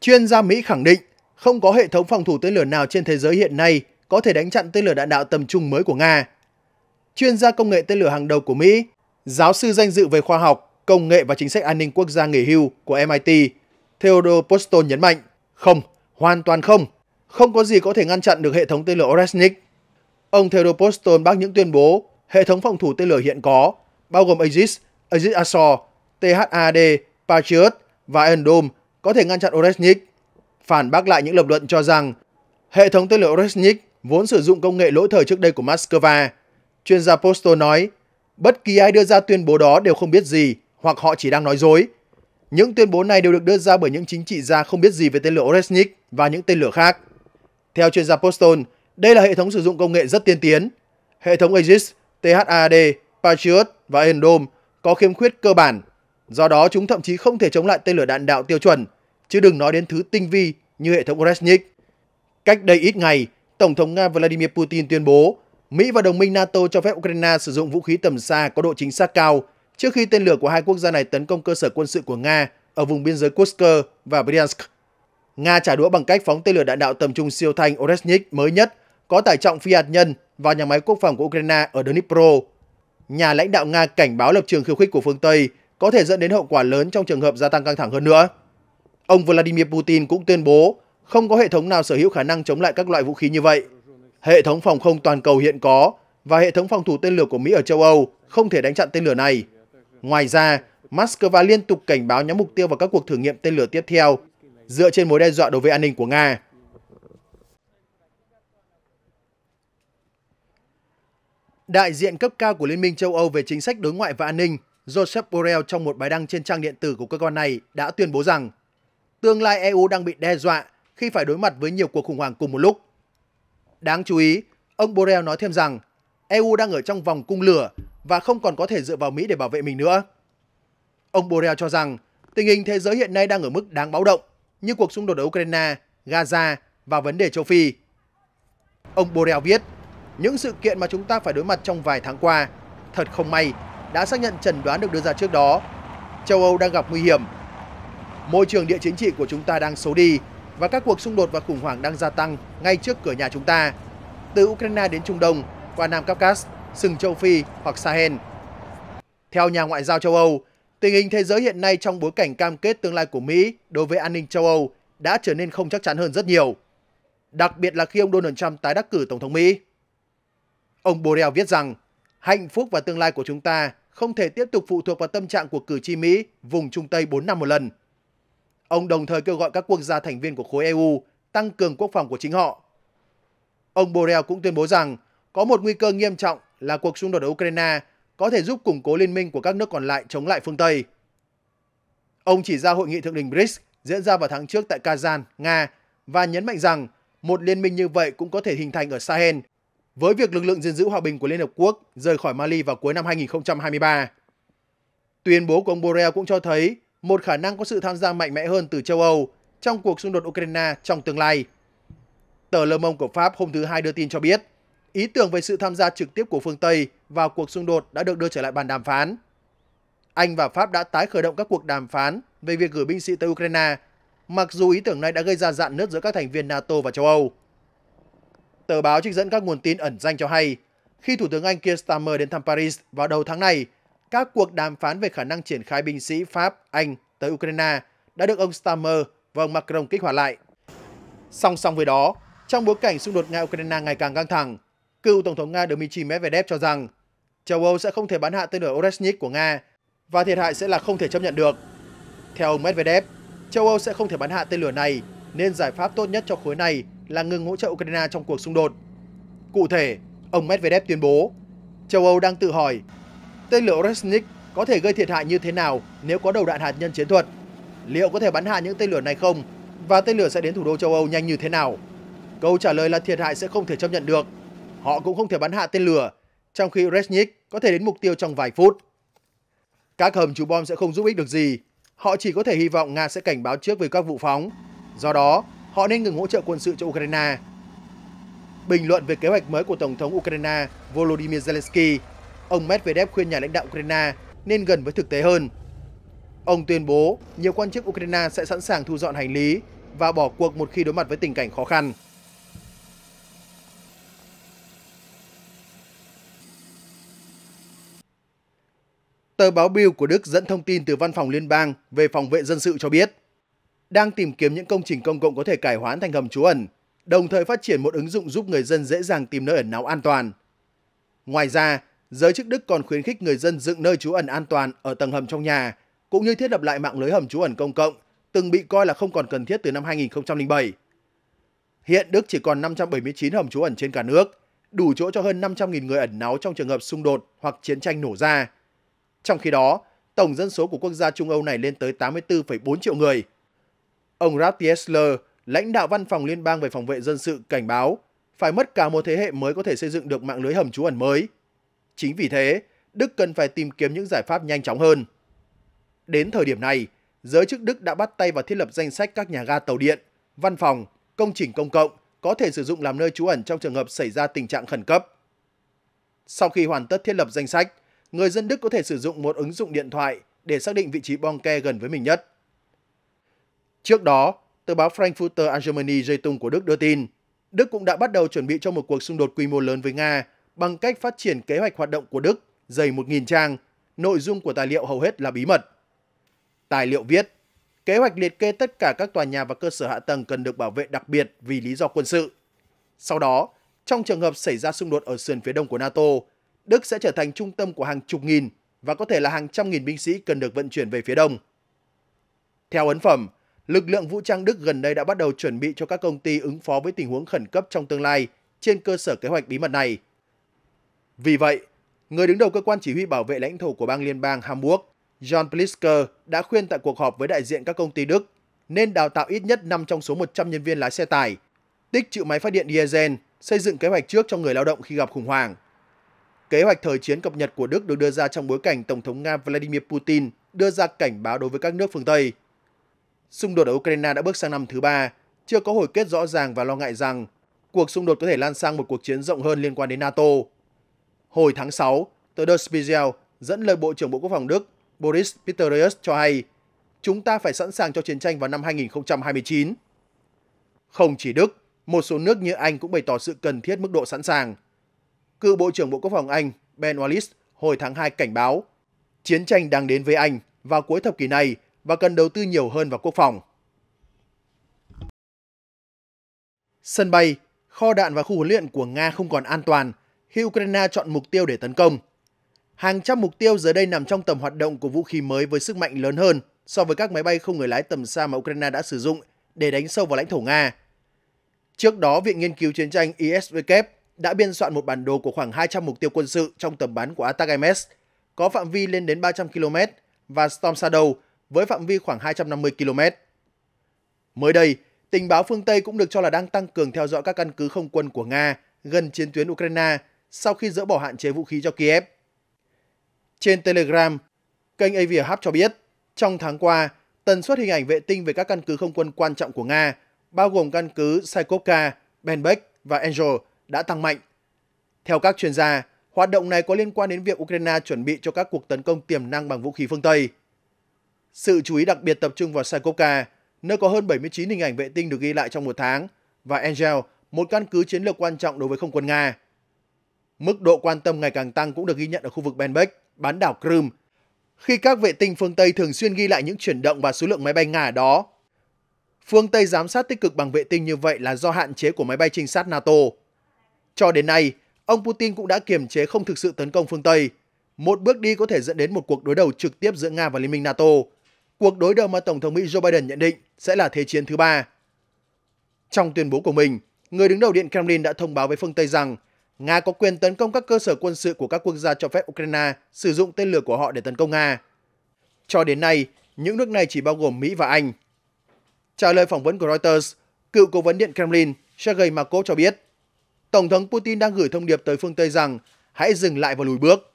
Chuyên gia Mỹ khẳng định không có hệ thống phòng thủ tên lửa nào trên thế giới hiện nay có thể đánh chặn tên lửa đạn đạo tầm trung mới của Nga. Chuyên gia công nghệ tên lửa hàng đầu của Mỹ giáo sư danh dự về khoa học, công nghệ và chính sách an ninh quốc gia nghỉ hưu của MIT, Theodore Poston nhấn mạnh, không, hoàn toàn không, không có gì có thể ngăn chặn được hệ thống tên lửa Oresnik. Ông Theodore Poston bác những tuyên bố hệ thống phòng thủ tên lửa hiện có, bao gồm Aegis, Aegis Ashore, THAD, Patriot và Endome có thể ngăn chặn Oresnik. Phản bác lại những lập luận cho rằng hệ thống tên lửa Oresnik vốn sử dụng công nghệ lỗi thời trước đây của Moscow. Chuyên gia Posto nói Bất kỳ ai đưa ra tuyên bố đó đều không biết gì hoặc họ chỉ đang nói dối. Những tuyên bố này đều được đưa ra bởi những chính trị gia không biết gì về tên lửa Oresnik và những tên lửa khác. Theo chuyên gia Poston, đây là hệ thống sử dụng công nghệ rất tiên tiến. Hệ thống Aegis, THAAD, Patriot và Endom có khiếm khuyết cơ bản. Do đó chúng thậm chí không thể chống lại tên lửa đạn đạo tiêu chuẩn, chứ đừng nói đến thứ tinh vi như hệ thống Oresnik. Cách đây ít ngày, Tổng thống Nga Vladimir Putin tuyên bố Mỹ và đồng minh NATO cho phép Ukraine sử dụng vũ khí tầm xa có độ chính xác cao trước khi tên lửa của hai quốc gia này tấn công cơ sở quân sự của Nga ở vùng biên giới Kursk và Bryansk. Nga trả đũa bằng cách phóng tên lửa đạn đạo tầm trung siêu thanh Oresnik mới nhất có tải trọng phi hạt nhân vào nhà máy quốc phòng của Ukraine ở Dnipro. Nhà lãnh đạo Nga cảnh báo lập trường khiêu khích của phương Tây có thể dẫn đến hậu quả lớn trong trường hợp gia tăng căng thẳng hơn nữa. Ông Vladimir Putin cũng tuyên bố không có hệ thống nào sở hữu khả năng chống lại các loại vũ khí như vậy Hệ thống phòng không toàn cầu hiện có và hệ thống phòng thủ tên lửa của Mỹ ở châu Âu không thể đánh chặn tên lửa này. Ngoài ra, Moscow liên tục cảnh báo nhắm mục tiêu vào các cuộc thử nghiệm tên lửa tiếp theo dựa trên mối đe dọa đối với an ninh của Nga. Đại diện cấp cao của Liên minh châu Âu về chính sách đối ngoại và an ninh, Joseph Borrell trong một bài đăng trên trang điện tử của cơ quan này đã tuyên bố rằng tương lai EU đang bị đe dọa khi phải đối mặt với nhiều cuộc khủng hoảng cùng một lúc. Đáng chú ý, ông Borrell nói thêm rằng EU đang ở trong vòng cung lửa và không còn có thể dựa vào Mỹ để bảo vệ mình nữa. Ông Borrell cho rằng tình hình thế giới hiện nay đang ở mức đáng báo động như cuộc xung đột ở Ukraine, Gaza và vấn đề châu Phi. Ông Borrell viết, những sự kiện mà chúng ta phải đối mặt trong vài tháng qua, thật không may, đã xác nhận trần đoán được đưa ra trước đó. Châu Âu đang gặp nguy hiểm. Môi trường địa chính trị của chúng ta đang xấu đi và các cuộc xung đột và khủng hoảng đang gia tăng ngay trước cửa nhà chúng ta, từ Ukraine đến Trung Đông, qua Nam Caucasus, sừng châu Phi hoặc Sahel. Theo nhà ngoại giao châu Âu, tình hình thế giới hiện nay trong bối cảnh cam kết tương lai của Mỹ đối với an ninh châu Âu đã trở nên không chắc chắn hơn rất nhiều, đặc biệt là khi ông Donald Trump tái đắc cử Tổng thống Mỹ. Ông Borrell viết rằng, hạnh phúc và tương lai của chúng ta không thể tiếp tục phụ thuộc vào tâm trạng của cử tri Mỹ vùng Trung Tây 4 năm một lần. Ông đồng thời kêu gọi các quốc gia thành viên của khối EU tăng cường quốc phòng của chính họ. Ông Borrell cũng tuyên bố rằng có một nguy cơ nghiêm trọng là cuộc xung đột ở Ukraine có thể giúp củng cố liên minh của các nước còn lại chống lại phương Tây. Ông chỉ ra hội nghị thượng đỉnh BRICS diễn ra vào tháng trước tại Kazan, Nga và nhấn mạnh rằng một liên minh như vậy cũng có thể hình thành ở Sahel với việc lực lượng gìn giữ hòa bình của Liên Hợp Quốc rời khỏi Mali vào cuối năm 2023. Tuyên bố của ông Borrell cũng cho thấy một khả năng có sự tham gia mạnh mẽ hơn từ châu Âu trong cuộc xung đột Ukraine trong tương lai. Tờ Le Monde của Pháp hôm thứ Hai đưa tin cho biết, ý tưởng về sự tham gia trực tiếp của phương Tây vào cuộc xung đột đã được đưa trở lại bàn đàm phán. Anh và Pháp đã tái khởi động các cuộc đàm phán về việc gửi binh sĩ tới Ukraine, mặc dù ý tưởng này đã gây ra dạn nứt giữa các thành viên NATO và châu Âu. Tờ báo trích dẫn các nguồn tin ẩn danh cho hay, khi Thủ tướng Anh Keir Starmer đến thăm Paris vào đầu tháng này, các cuộc đàm phán về khả năng triển khai binh sĩ Pháp, Anh tới Ukraine đã được ông Stammer và ông Macron kích hoạt lại. Song song với đó, trong bối cảnh xung đột Nga-Ukraine ngày càng căng thẳng, cựu Tổng thống Nga Dmitry Medvedev cho rằng châu Âu sẽ không thể bắn hạ tên lửa Oresnik của Nga và thiệt hại sẽ là không thể chấp nhận được. Theo ông Medvedev, châu Âu sẽ không thể bắn hạ tên lửa này nên giải pháp tốt nhất cho khối này là ngừng hỗ trợ Ukraine trong cuộc xung đột. Cụ thể, ông Medvedev tuyên bố, châu Âu đang tự hỏi Tên lửa Resnik có thể gây thiệt hại như thế nào nếu có đầu đạn hạt nhân chiến thuật? Liệu có thể bắn hạ những tên lửa này không? Và tên lửa sẽ đến thủ đô châu Âu nhanh như thế nào? Câu trả lời là thiệt hại sẽ không thể chấp nhận được. Họ cũng không thể bắn hạ tên lửa, trong khi Resnik có thể đến mục tiêu trong vài phút. Các hầm trú bom sẽ không giúp ích được gì. Họ chỉ có thể hy vọng Nga sẽ cảnh báo trước về các vụ phóng. Do đó, họ nên ngừng hỗ trợ quân sự cho Ukraine. Bình luận về kế hoạch mới của Tổng thống Ukraine Volodymyr Zelensky Ông Medvedev khuyên nhà lãnh đạo Ukraine nên gần với thực tế hơn. Ông tuyên bố nhiều quan chức Ukraine sẽ sẵn sàng thu dọn hành lý và bỏ cuộc một khi đối mặt với tình cảnh khó khăn. Tờ báo Bild của Đức dẫn thông tin từ Văn phòng Liên bang về phòng vệ dân sự cho biết, đang tìm kiếm những công trình công cộng có thể cải hoán thành hầm trú ẩn, đồng thời phát triển một ứng dụng giúp người dân dễ dàng tìm nơi ẩn náu an toàn. Ngoài ra, Giới chức Đức còn khuyến khích người dân dựng nơi trú ẩn an toàn ở tầng hầm trong nhà, cũng như thiết lập lại mạng lưới hầm trú ẩn công cộng, từng bị coi là không còn cần thiết từ năm 2007. Hiện Đức chỉ còn 579 hầm trú ẩn trên cả nước, đủ chỗ cho hơn 500.000 người ẩn náu trong trường hợp xung đột hoặc chiến tranh nổ ra. Trong khi đó, tổng dân số của quốc gia Trung Âu này lên tới 84,4 triệu người. Ông Ralph Tiesler, lãnh đạo văn phòng liên bang về phòng vệ dân sự cảnh báo phải mất cả một thế hệ mới có thể xây dựng được mạng lưới hầm trú ẩn mới. Chính vì thế, Đức cần phải tìm kiếm những giải pháp nhanh chóng hơn. Đến thời điểm này, giới chức Đức đã bắt tay vào thiết lập danh sách các nhà ga tàu điện, văn phòng, công trình công cộng có thể sử dụng làm nơi trú ẩn trong trường hợp xảy ra tình trạng khẩn cấp. Sau khi hoàn tất thiết lập danh sách, người dân Đức có thể sử dụng một ứng dụng điện thoại để xác định vị trí bong ke gần với mình nhất. Trước đó, tờ báo Frankfurter Allgemeine Zeitung của Đức đưa tin, Đức cũng đã bắt đầu chuẩn bị cho một cuộc xung đột quy mô lớn với Nga bằng cách phát triển kế hoạch hoạt động của Đức dày 1.000 trang, nội dung của tài liệu hầu hết là bí mật. Tài liệu viết, kế hoạch liệt kê tất cả các tòa nhà và cơ sở hạ tầng cần được bảo vệ đặc biệt vì lý do quân sự. Sau đó, trong trường hợp xảy ra xung đột ở sườn phía đông của NATO, Đức sẽ trở thành trung tâm của hàng chục nghìn và có thể là hàng trăm nghìn binh sĩ cần được vận chuyển về phía đông. Theo ấn phẩm, lực lượng vũ trang Đức gần đây đã bắt đầu chuẩn bị cho các công ty ứng phó với tình huống khẩn cấp trong tương lai trên cơ sở kế hoạch bí mật này – vì vậy, người đứng đầu cơ quan chỉ huy bảo vệ lãnh thổ của bang liên bang Hamburg, John Plisker, đã khuyên tại cuộc họp với đại diện các công ty Đức nên đào tạo ít nhất 5 trong số 100 nhân viên lái xe tải, tích chịu máy phát điện diesel, xây dựng kế hoạch trước cho người lao động khi gặp khủng hoảng. Kế hoạch thời chiến cập nhật của Đức được đưa ra trong bối cảnh Tổng thống Nga Vladimir Putin đưa ra cảnh báo đối với các nước phương Tây. Xung đột ở Ukraine đã bước sang năm thứ ba, chưa có hồi kết rõ ràng và lo ngại rằng cuộc xung đột có thể lan sang một cuộc chiến rộng hơn liên quan đến NATO. Hồi tháng 6, tờ Der Spiegel dẫn lời Bộ trưởng Bộ Quốc phòng Đức Boris Pistorius cho hay chúng ta phải sẵn sàng cho chiến tranh vào năm 2029. Không chỉ Đức, một số nước như Anh cũng bày tỏ sự cần thiết mức độ sẵn sàng. Cựu Bộ trưởng Bộ Quốc phòng Anh Ben Wallace hồi tháng 2 cảnh báo chiến tranh đang đến với Anh vào cuối thập kỷ này và cần đầu tư nhiều hơn vào quốc phòng. Sân bay, kho đạn và khu huấn luyện của Nga không còn an toàn – khi Ukraine chọn mục tiêu để tấn công. Hàng trăm mục tiêu giờ đây nằm trong tầm hoạt động của vũ khí mới với sức mạnh lớn hơn so với các máy bay không người lái tầm xa mà Ukraine đã sử dụng để đánh sâu vào lãnh thổ Nga. Trước đó, Viện Nghiên cứu Chiến tranh ISW đã biên soạn một bản đồ của khoảng 200 mục tiêu quân sự trong tầm bắn của Attack MS, có phạm vi lên đến 300 km và Storm Shadow với phạm vi khoảng 250 km. Mới đây, tình báo phương Tây cũng được cho là đang tăng cường theo dõi các căn cứ không quân của Nga gần chiến tuyến Ukraine – sau khi dỡ bỏ hạn chế vũ khí cho Kiev. Trên Telegram, kênh Avia Hub cho biết, trong tháng qua, tần suất hình ảnh vệ tinh về các căn cứ không quân quan trọng của Nga, bao gồm căn cứ Saikovka, Benbek và Angel, đã tăng mạnh. Theo các chuyên gia, hoạt động này có liên quan đến việc Ukraine chuẩn bị cho các cuộc tấn công tiềm năng bằng vũ khí phương Tây. Sự chú ý đặc biệt tập trung vào Saikovka, nơi có hơn 79 hình ảnh vệ tinh được ghi lại trong một tháng, và Angel, một căn cứ chiến lược quan trọng đối với không quân Nga. Mức độ quan tâm ngày càng tăng cũng được ghi nhận ở khu vực Benbek, bán đảo Crimea, khi các vệ tinh phương Tây thường xuyên ghi lại những chuyển động và số lượng máy bay Nga ở đó. Phương Tây giám sát tích cực bằng vệ tinh như vậy là do hạn chế của máy bay trinh sát NATO. Cho đến nay, ông Putin cũng đã kiềm chế không thực sự tấn công phương Tây. Một bước đi có thể dẫn đến một cuộc đối đầu trực tiếp giữa Nga và Liên minh NATO. Cuộc đối đầu mà Tổng thống Mỹ Joe Biden nhận định sẽ là thế chiến thứ ba. Trong tuyên bố của mình, người đứng đầu Điện Kremlin đã thông báo với phương Tây rằng Nga có quyền tấn công các cơ sở quân sự của các quốc gia cho phép Ukraine sử dụng tên lửa của họ để tấn công Nga. Cho đến nay, những nước này chỉ bao gồm Mỹ và Anh. Trả lời phỏng vấn của Reuters, cựu cố vấn Điện Kremlin Sergei Markov cho biết, Tổng thống Putin đang gửi thông điệp tới phương Tây rằng hãy dừng lại và lùi bước.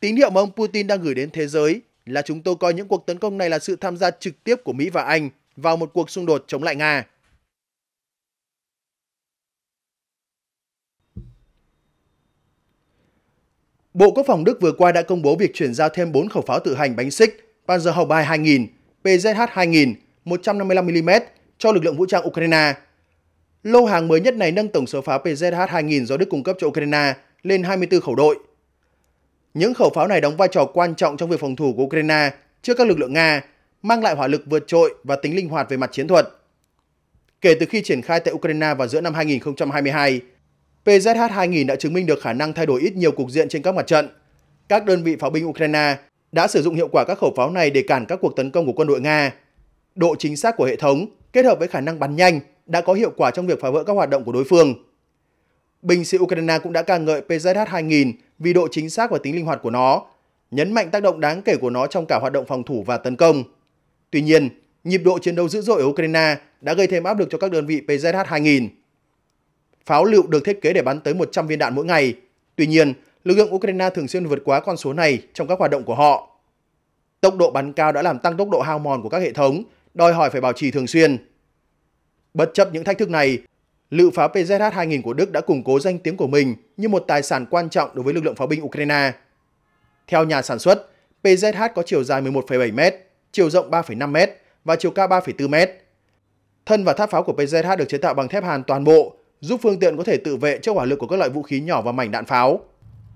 Tín hiệu mà ông Putin đang gửi đến thế giới là chúng tôi coi những cuộc tấn công này là sự tham gia trực tiếp của Mỹ và Anh vào một cuộc xung đột chống lại Nga. Bộ Quốc phòng Đức vừa qua đã công bố việc chuyển giao thêm 4 khẩu pháo tự hành bánh xích Panzerhaubitze 2000, PZH 2000, 155mm cho lực lượng vũ trang Ukraine. Lô hàng mới nhất này nâng tổng số pháo PZH 2000 do Đức cung cấp cho Ukraine lên 24 khẩu đội. Những khẩu pháo này đóng vai trò quan trọng trong việc phòng thủ của Ukraine trước các lực lượng Nga, mang lại hỏa lực vượt trội và tính linh hoạt về mặt chiến thuật. Kể từ khi triển khai tại Ukraine vào giữa năm 2022, PZH-2000 đã chứng minh được khả năng thay đổi ít nhiều cục diện trên các mặt trận. Các đơn vị pháo binh Ukraine đã sử dụng hiệu quả các khẩu pháo này để cản các cuộc tấn công của quân đội Nga. Độ chính xác của hệ thống kết hợp với khả năng bắn nhanh đã có hiệu quả trong việc phá vỡ các hoạt động của đối phương. Binh sĩ Ukraine cũng đã ca ngợi PZH-2000 vì độ chính xác và tính linh hoạt của nó, nhấn mạnh tác động đáng kể của nó trong cả hoạt động phòng thủ và tấn công. Tuy nhiên, nhịp độ chiến đấu dữ dội ở Ukraine đã gây thêm áp lực cho các đơn vị PZH-2000. Pháo lựu được thiết kế để bắn tới 100 viên đạn mỗi ngày. Tuy nhiên, lực lượng Ukraine thường xuyên vượt quá con số này trong các hoạt động của họ. Tốc độ bắn cao đã làm tăng tốc độ hao mòn của các hệ thống, đòi hỏi phải bảo trì thường xuyên. Bất chấp những thách thức này, lựu pháo PZH-2000 của Đức đã củng cố danh tiếng của mình như một tài sản quan trọng đối với lực lượng pháo binh Ukraine. Theo nhà sản xuất, PZH có chiều dài 11,7m, chiều rộng 3,5m và chiều cao 3,4m. Thân và tháp pháo của PZH được chế tạo bằng thép hàn toàn bộ giúp phương tiện có thể tự vệ trước hỏa lực của các loại vũ khí nhỏ và mảnh đạn pháo.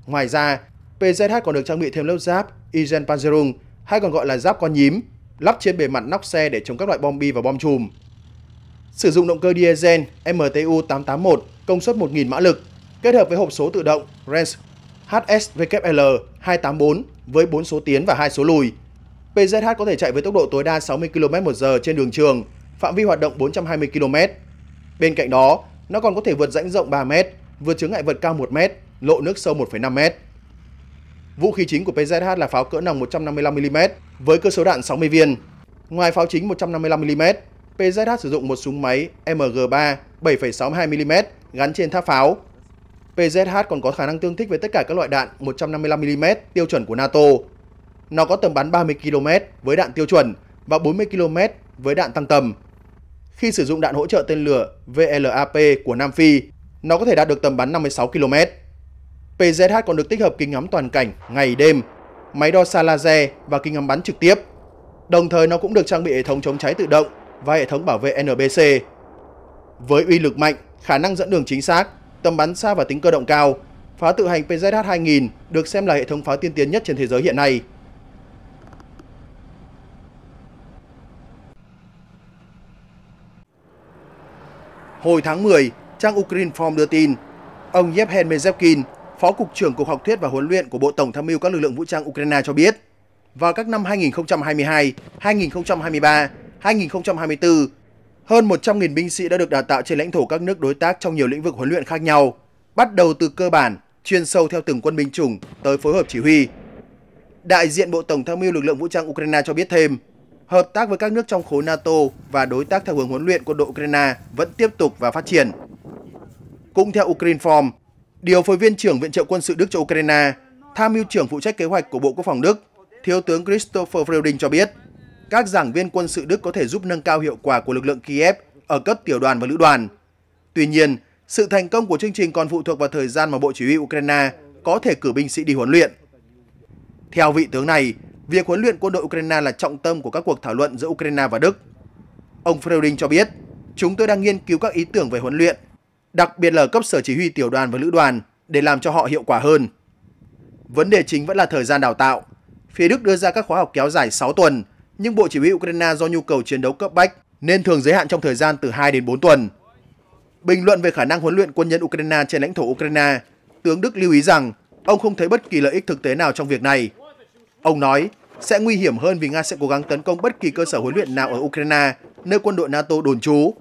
Ngoài ra, PZH còn được trang bị thêm lớp giáp Igen Panzerung hay còn gọi là giáp con nhím, lắp trên bề mặt nóc xe để chống các loại bom bi và bom chùm. Sử dụng động cơ diesel MTU 881 công suất 1.000 mã lực, kết hợp với hộp số tự động Range HSWL 284 với 4 số tiến và 2 số lùi. PZH có thể chạy với tốc độ tối đa 60 km/h trên đường trường, phạm vi hoạt động 420 km. Bên cạnh đó, nó còn có thể vượt rãnh rộng 3 m, vượt chướng ngại vật cao 1 m, lộ nước sâu 1,5 m. Vũ khí chính của PZH là pháo cỡ nòng 155mm với cơ số đạn 60 viên. Ngoài pháo chính 155mm, PZH sử dụng một súng máy MG3 7,62mm gắn trên tháp pháo. PZH còn có khả năng tương thích với tất cả các loại đạn 155mm tiêu chuẩn của NATO. Nó có tầm bắn 30 km với đạn tiêu chuẩn và 40 km với đạn tăng tầm khi sử dụng đạn hỗ trợ tên lửa VLAP của Nam Phi, nó có thể đạt được tầm bắn 56 km. PZH còn được tích hợp kính ngắm toàn cảnh ngày đêm, máy đo xa laser và kính ngắm bắn trực tiếp. Đồng thời nó cũng được trang bị hệ thống chống cháy tự động và hệ thống bảo vệ NBC. Với uy lực mạnh, khả năng dẫn đường chính xác, tầm bắn xa và tính cơ động cao, pháo tự hành PZH-2000 được xem là hệ thống pháo tiên tiến nhất trên thế giới hiện nay. Hồi tháng 10, trang Ukraine Form đưa tin, ông Yevhen Mezhevkin, Phó Cục trưởng Cục Học thuyết và Huấn luyện của Bộ Tổng tham mưu các lực lượng vũ trang Ukraine cho biết, vào các năm 2022, 2023, 2024, hơn 100.000 binh sĩ đã được đào tạo trên lãnh thổ các nước đối tác trong nhiều lĩnh vực huấn luyện khác nhau, bắt đầu từ cơ bản, chuyên sâu theo từng quân binh chủng tới phối hợp chỉ huy. Đại diện Bộ Tổng tham mưu lực lượng vũ trang Ukraine cho biết thêm, hợp tác với các nước trong khối NATO và đối tác theo hướng huấn luyện quân đội Ukraine vẫn tiếp tục và phát triển. Cũng theo Ukraine điều phối viên trưởng Viện trợ quân sự Đức cho Ukraine, tham mưu trưởng phụ trách kế hoạch của Bộ Quốc phòng Đức, Thiếu tướng Christopher Freuding cho biết, các giảng viên quân sự Đức có thể giúp nâng cao hiệu quả của lực lượng Kiev ở cấp tiểu đoàn và lữ đoàn. Tuy nhiên, sự thành công của chương trình còn phụ thuộc vào thời gian mà Bộ Chỉ huy Ukraine có thể cử binh sĩ đi huấn luyện. Theo vị tướng này, việc huấn luyện quân đội Ukraine là trọng tâm của các cuộc thảo luận giữa Ukraine và Đức. Ông Freuding cho biết, chúng tôi đang nghiên cứu các ý tưởng về huấn luyện, đặc biệt là cấp sở chỉ huy tiểu đoàn và lữ đoàn để làm cho họ hiệu quả hơn. Vấn đề chính vẫn là thời gian đào tạo. Phía Đức đưa ra các khóa học kéo dài 6 tuần, nhưng Bộ Chỉ huy Ukraine do nhu cầu chiến đấu cấp bách nên thường giới hạn trong thời gian từ 2 đến 4 tuần. Bình luận về khả năng huấn luyện quân nhân Ukraine trên lãnh thổ Ukraine, tướng Đức lưu ý rằng ông không thấy bất kỳ lợi ích thực tế nào trong việc này. Ông nói, sẽ nguy hiểm hơn vì Nga sẽ cố gắng tấn công bất kỳ cơ sở huấn luyện nào ở Ukraine, nơi quân đội NATO đồn trú.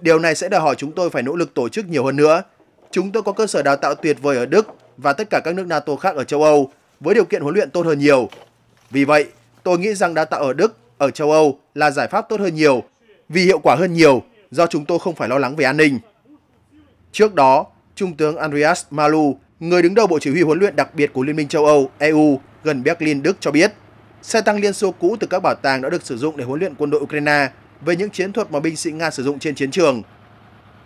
Điều này sẽ đòi hỏi chúng tôi phải nỗ lực tổ chức nhiều hơn nữa. Chúng tôi có cơ sở đào tạo tuyệt vời ở Đức và tất cả các nước NATO khác ở châu Âu, với điều kiện huấn luyện tốt hơn nhiều. Vì vậy, tôi nghĩ rằng đào tạo ở Đức, ở châu Âu là giải pháp tốt hơn nhiều, vì hiệu quả hơn nhiều, do chúng tôi không phải lo lắng về an ninh. Trước đó, Trung tướng Andreas Malu, người đứng đầu Bộ Chỉ huy huấn luyện đặc biệt của Liên minh châu Âu, EU, gần Berlin, Đức cho biết, Xe tăng Liên Xô cũ từ các bảo tàng đã được sử dụng để huấn luyện quân đội Ukraine về những chiến thuật mà binh sĩ Nga sử dụng trên chiến trường.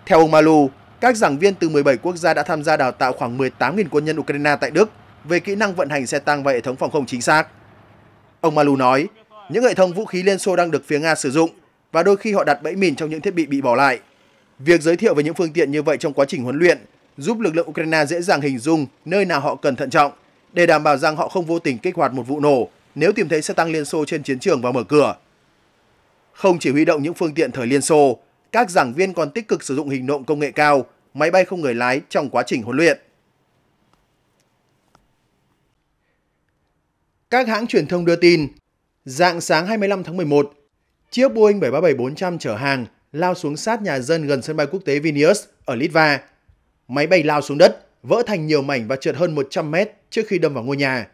Theo ông Malu, các giảng viên từ 17 quốc gia đã tham gia đào tạo khoảng 18.000 quân nhân Ukraine tại Đức về kỹ năng vận hành xe tăng và hệ thống phòng không chính xác. Ông Malu nói, những hệ thống vũ khí Liên Xô đang được phía Nga sử dụng và đôi khi họ đặt bẫy mìn trong những thiết bị bị bỏ lại. Việc giới thiệu về những phương tiện như vậy trong quá trình huấn luyện giúp lực lượng Ukraine dễ dàng hình dung nơi nào họ cần thận trọng để đảm bảo rằng họ không vô tình kích hoạt một vụ nổ nếu tìm thấy xe tăng Liên Xô trên chiến trường và mở cửa. Không chỉ huy động những phương tiện thời Liên Xô, các giảng viên còn tích cực sử dụng hình nộm công nghệ cao, máy bay không người lái trong quá trình huấn luyện. Các hãng truyền thông đưa tin, dạng sáng 25 tháng 11, chiếc Boeing 737-400 chở hàng lao xuống sát nhà dân gần sân bay quốc tế Vilnius ở Litva. Máy bay lao xuống đất, vỡ thành nhiều mảnh và trượt hơn 100 mét trước khi đâm vào ngôi nhà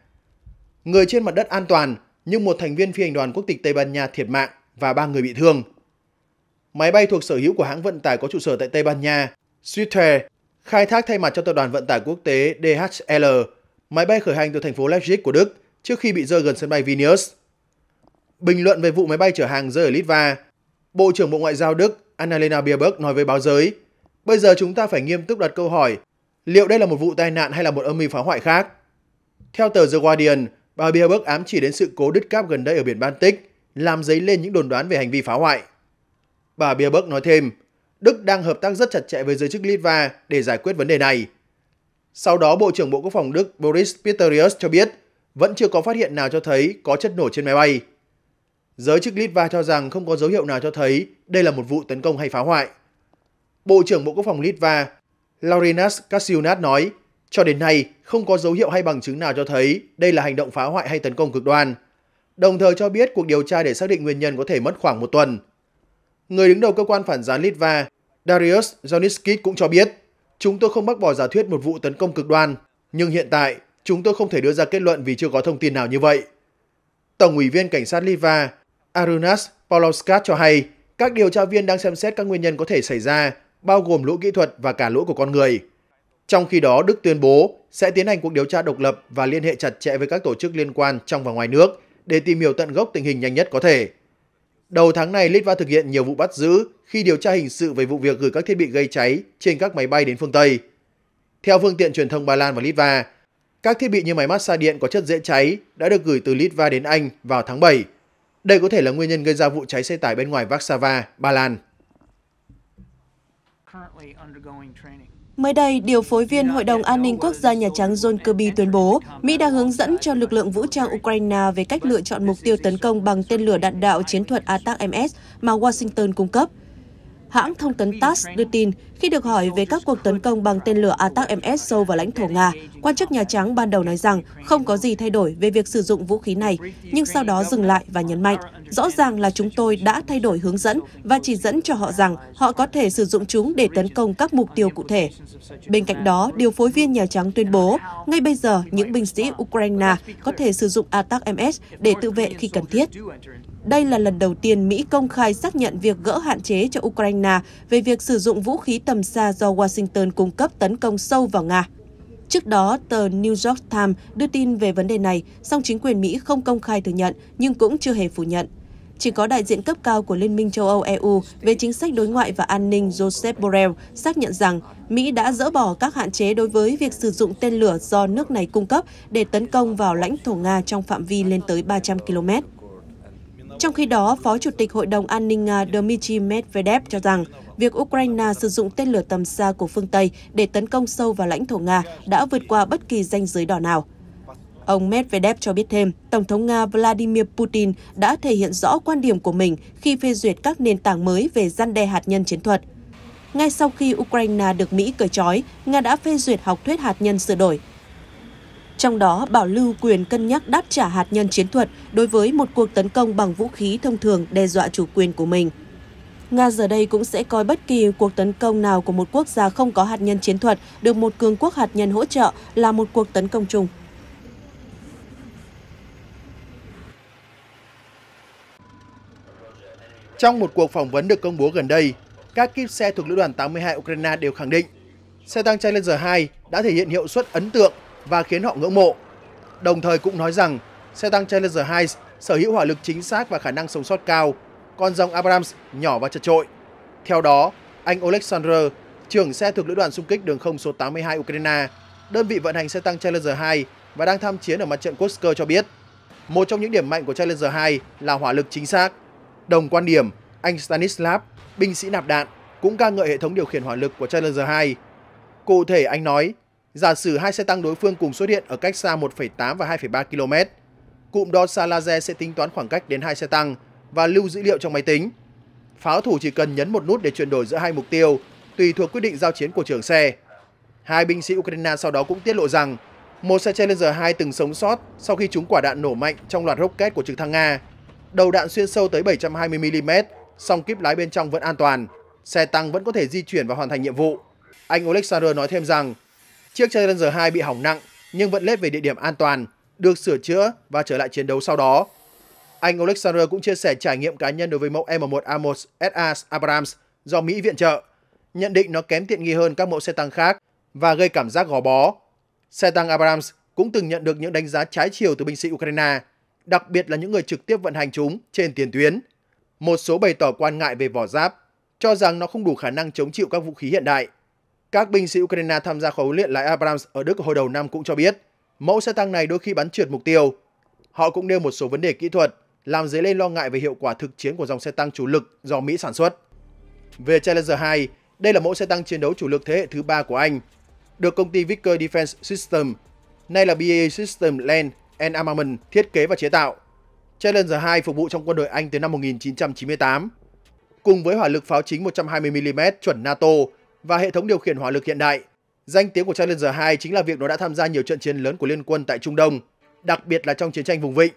người trên mặt đất an toàn nhưng một thành viên phi hành đoàn quốc tịch Tây Ban Nha thiệt mạng và ba người bị thương. Máy bay thuộc sở hữu của hãng vận tải có trụ sở tại Tây Ban Nha, Swissair, khai thác thay mặt cho tập đoàn vận tải quốc tế DHL. Máy bay khởi hành từ thành phố Leipzig của Đức trước khi bị rơi gần sân bay Vilnius. Bình luận về vụ máy bay chở hàng rơi ở Litva, Bộ trưởng Bộ Ngoại giao Đức Annalena Baerbock nói với báo giới, bây giờ chúng ta phải nghiêm túc đặt câu hỏi liệu đây là một vụ tai nạn hay là một âm mưu phá hoại khác. Theo tờ The Guardian, Bà Baerbock ám chỉ đến sự cố đứt cáp gần đây ở biển Baltic, làm dấy lên những đồn đoán về hành vi phá hoại. Bà Baerbock nói thêm, Đức đang hợp tác rất chặt chẽ với giới chức Litva để giải quyết vấn đề này. Sau đó, Bộ trưởng Bộ Quốc phòng Đức Boris Pistorius cho biết vẫn chưa có phát hiện nào cho thấy có chất nổ trên máy bay. Giới chức Litva cho rằng không có dấu hiệu nào cho thấy đây là một vụ tấn công hay phá hoại. Bộ trưởng Bộ Quốc phòng Litva Laurinas Kasiunas nói cho đến nay, không có dấu hiệu hay bằng chứng nào cho thấy đây là hành động phá hoại hay tấn công cực đoan. Đồng thời cho biết cuộc điều tra để xác định nguyên nhân có thể mất khoảng một tuần. Người đứng đầu cơ quan phản gián Litva, Darius Joniskis cũng cho biết, chúng tôi không bác bỏ giả thuyết một vụ tấn công cực đoan, nhưng hiện tại chúng tôi không thể đưa ra kết luận vì chưa có thông tin nào như vậy. Tổng ủy viên cảnh sát Litva Arunas Paulauskas cho hay các điều tra viên đang xem xét các nguyên nhân có thể xảy ra, bao gồm lỗi kỹ thuật và cả lỗi của con người. Trong khi đó, Đức tuyên bố sẽ tiến hành cuộc điều tra độc lập và liên hệ chặt chẽ với các tổ chức liên quan trong và ngoài nước để tìm hiểu tận gốc tình hình nhanh nhất có thể. Đầu tháng này, Litva thực hiện nhiều vụ bắt giữ khi điều tra hình sự về vụ việc gửi các thiết bị gây cháy trên các máy bay đến phương Tây. Theo phương tiện truyền thông Ba Lan và Litva, các thiết bị như máy massage điện có chất dễ cháy đã được gửi từ Litva đến Anh vào tháng 7. Đây có thể là nguyên nhân gây ra vụ cháy xe tải bên ngoài Warsaw, Ba Lan. Mới đây, điều phối viên Hội đồng An ninh Quốc gia Nhà Trắng John Kirby tuyên bố Mỹ đã hướng dẫn cho lực lượng vũ trang Ukraine về cách lựa chọn mục tiêu tấn công bằng tên lửa đạn đạo chiến thuật ATAC-MS mà Washington cung cấp – Hãng thông tấn TASS đưa tin, khi được hỏi về các cuộc tấn công bằng tên lửa ATAC-MS sâu vào lãnh thổ Nga, quan chức Nhà Trắng ban đầu nói rằng không có gì thay đổi về việc sử dụng vũ khí này, nhưng sau đó dừng lại và nhấn mạnh, rõ ràng là chúng tôi đã thay đổi hướng dẫn và chỉ dẫn cho họ rằng họ có thể sử dụng chúng để tấn công các mục tiêu cụ thể. Bên cạnh đó, điều phối viên Nhà Trắng tuyên bố, ngay bây giờ những binh sĩ Ukraine có thể sử dụng ATAC-MS để tự vệ khi cần thiết. Đây là lần đầu tiên Mỹ công khai xác nhận việc gỡ hạn chế cho Ukraine về việc sử dụng vũ khí tầm xa do Washington cung cấp tấn công sâu vào Nga. Trước đó, tờ New York Times đưa tin về vấn đề này, song chính quyền Mỹ không công khai thừa nhận nhưng cũng chưa hề phủ nhận. Chỉ có đại diện cấp cao của Liên minh châu Âu EU về chính sách đối ngoại và an ninh Joseph Borrell xác nhận rằng Mỹ đã dỡ bỏ các hạn chế đối với việc sử dụng tên lửa do nước này cung cấp để tấn công vào lãnh thổ Nga trong phạm vi lên tới 300 km. Trong khi đó, Phó Chủ tịch Hội đồng An ninh Nga à, Dmitry Medvedev cho rằng việc Ukraine sử dụng tên lửa tầm xa của phương Tây để tấn công sâu vào lãnh thổ Nga đã vượt qua bất kỳ danh giới đỏ nào. Ông Medvedev cho biết thêm, Tổng thống Nga Vladimir Putin đã thể hiện rõ quan điểm của mình khi phê duyệt các nền tảng mới về gian đe hạt nhân chiến thuật. Ngay sau khi Ukraine được Mỹ cởi trói, Nga đã phê duyệt học thuyết hạt nhân sửa đổi – trong đó, bảo lưu quyền cân nhắc đáp trả hạt nhân chiến thuật đối với một cuộc tấn công bằng vũ khí thông thường đe dọa chủ quyền của mình. Nga giờ đây cũng sẽ coi bất kỳ cuộc tấn công nào của một quốc gia không có hạt nhân chiến thuật được một cường quốc hạt nhân hỗ trợ là một cuộc tấn công chung. Trong một cuộc phỏng vấn được công bố gần đây, các kíp xe thuộc Lữ đoàn 82 Ukraine đều khẳng định xe tăng Challenger 2 đã thể hiện hiệu suất ấn tượng và khiến họ ngưỡng mộ. Đồng thời cũng nói rằng xe tăng Challenger 2 sở hữu hỏa lực chính xác và khả năng sống sót cao, còn dòng Abrams nhỏ và chật trội. Theo đó, anh Alexander, trưởng xe thuộc lữ đoàn xung kích đường không số 82 Ukraine, đơn vị vận hành xe tăng Challenger 2 và đang tham chiến ở mặt trận Kursk cho biết, một trong những điểm mạnh của Challenger 2 là hỏa lực chính xác. Đồng quan điểm, anh Stanislav, binh sĩ nạp đạn, cũng ca ngợi hệ thống điều khiển hỏa lực của Challenger 2. Cụ thể anh nói, Giả sử hai xe tăng đối phương cùng xuất hiện ở cách xa 1,8 và 2,3 km, cụm đo xa laser sẽ tính toán khoảng cách đến hai xe tăng và lưu dữ liệu trong máy tính. Pháo thủ chỉ cần nhấn một nút để chuyển đổi giữa hai mục tiêu, tùy thuộc quyết định giao chiến của trưởng xe. Hai binh sĩ Ukraine sau đó cũng tiết lộ rằng một xe Challenger 2 từng sống sót sau khi chúng quả đạn nổ mạnh trong loạt rocket của trực thăng Nga. Đầu đạn xuyên sâu tới 720mm, song kíp lái bên trong vẫn an toàn. Xe tăng vẫn có thể di chuyển và hoàn thành nhiệm vụ. Anh Alexander nói thêm rằng Chiếc Challenger 2 bị hỏng nặng nhưng vẫn lết về địa điểm an toàn, được sửa chữa và trở lại chiến đấu sau đó. Anh Alexander cũng chia sẻ trải nghiệm cá nhân đối với mẫu M1A1 SA Abrams do Mỹ viện trợ, nhận định nó kém tiện nghi hơn các mẫu xe tăng khác và gây cảm giác gò bó. Xe tăng Abrams cũng từng nhận được những đánh giá trái chiều từ binh sĩ Ukraine, đặc biệt là những người trực tiếp vận hành chúng trên tiền tuyến. Một số bày tỏ quan ngại về vỏ giáp, cho rằng nó không đủ khả năng chống chịu các vũ khí hiện đại. Các binh sĩ Ukraine tham gia khóa huấn luyện lái Abrams ở Đức hồi đầu năm cũng cho biết, mẫu xe tăng này đôi khi bắn trượt mục tiêu. Họ cũng nêu một số vấn đề kỹ thuật, làm dấy lên lo ngại về hiệu quả thực chiến của dòng xe tăng chủ lực do Mỹ sản xuất. Về Challenger 2, đây là mẫu xe tăng chiến đấu chủ lực thế hệ thứ ba của Anh, được công ty Vickers Defense System, nay là BAE System Land and Armament thiết kế và chế tạo. Challenger 2 phục vụ trong quân đội Anh từ năm 1998. Cùng với hỏa lực pháo chính 120mm chuẩn NATO, và hệ thống điều khiển hỏa lực hiện đại. Danh tiếng của Challenger 2 chính là việc nó đã tham gia nhiều trận chiến lớn của Liên quân tại Trung Đông, đặc biệt là trong chiến tranh vùng vịnh.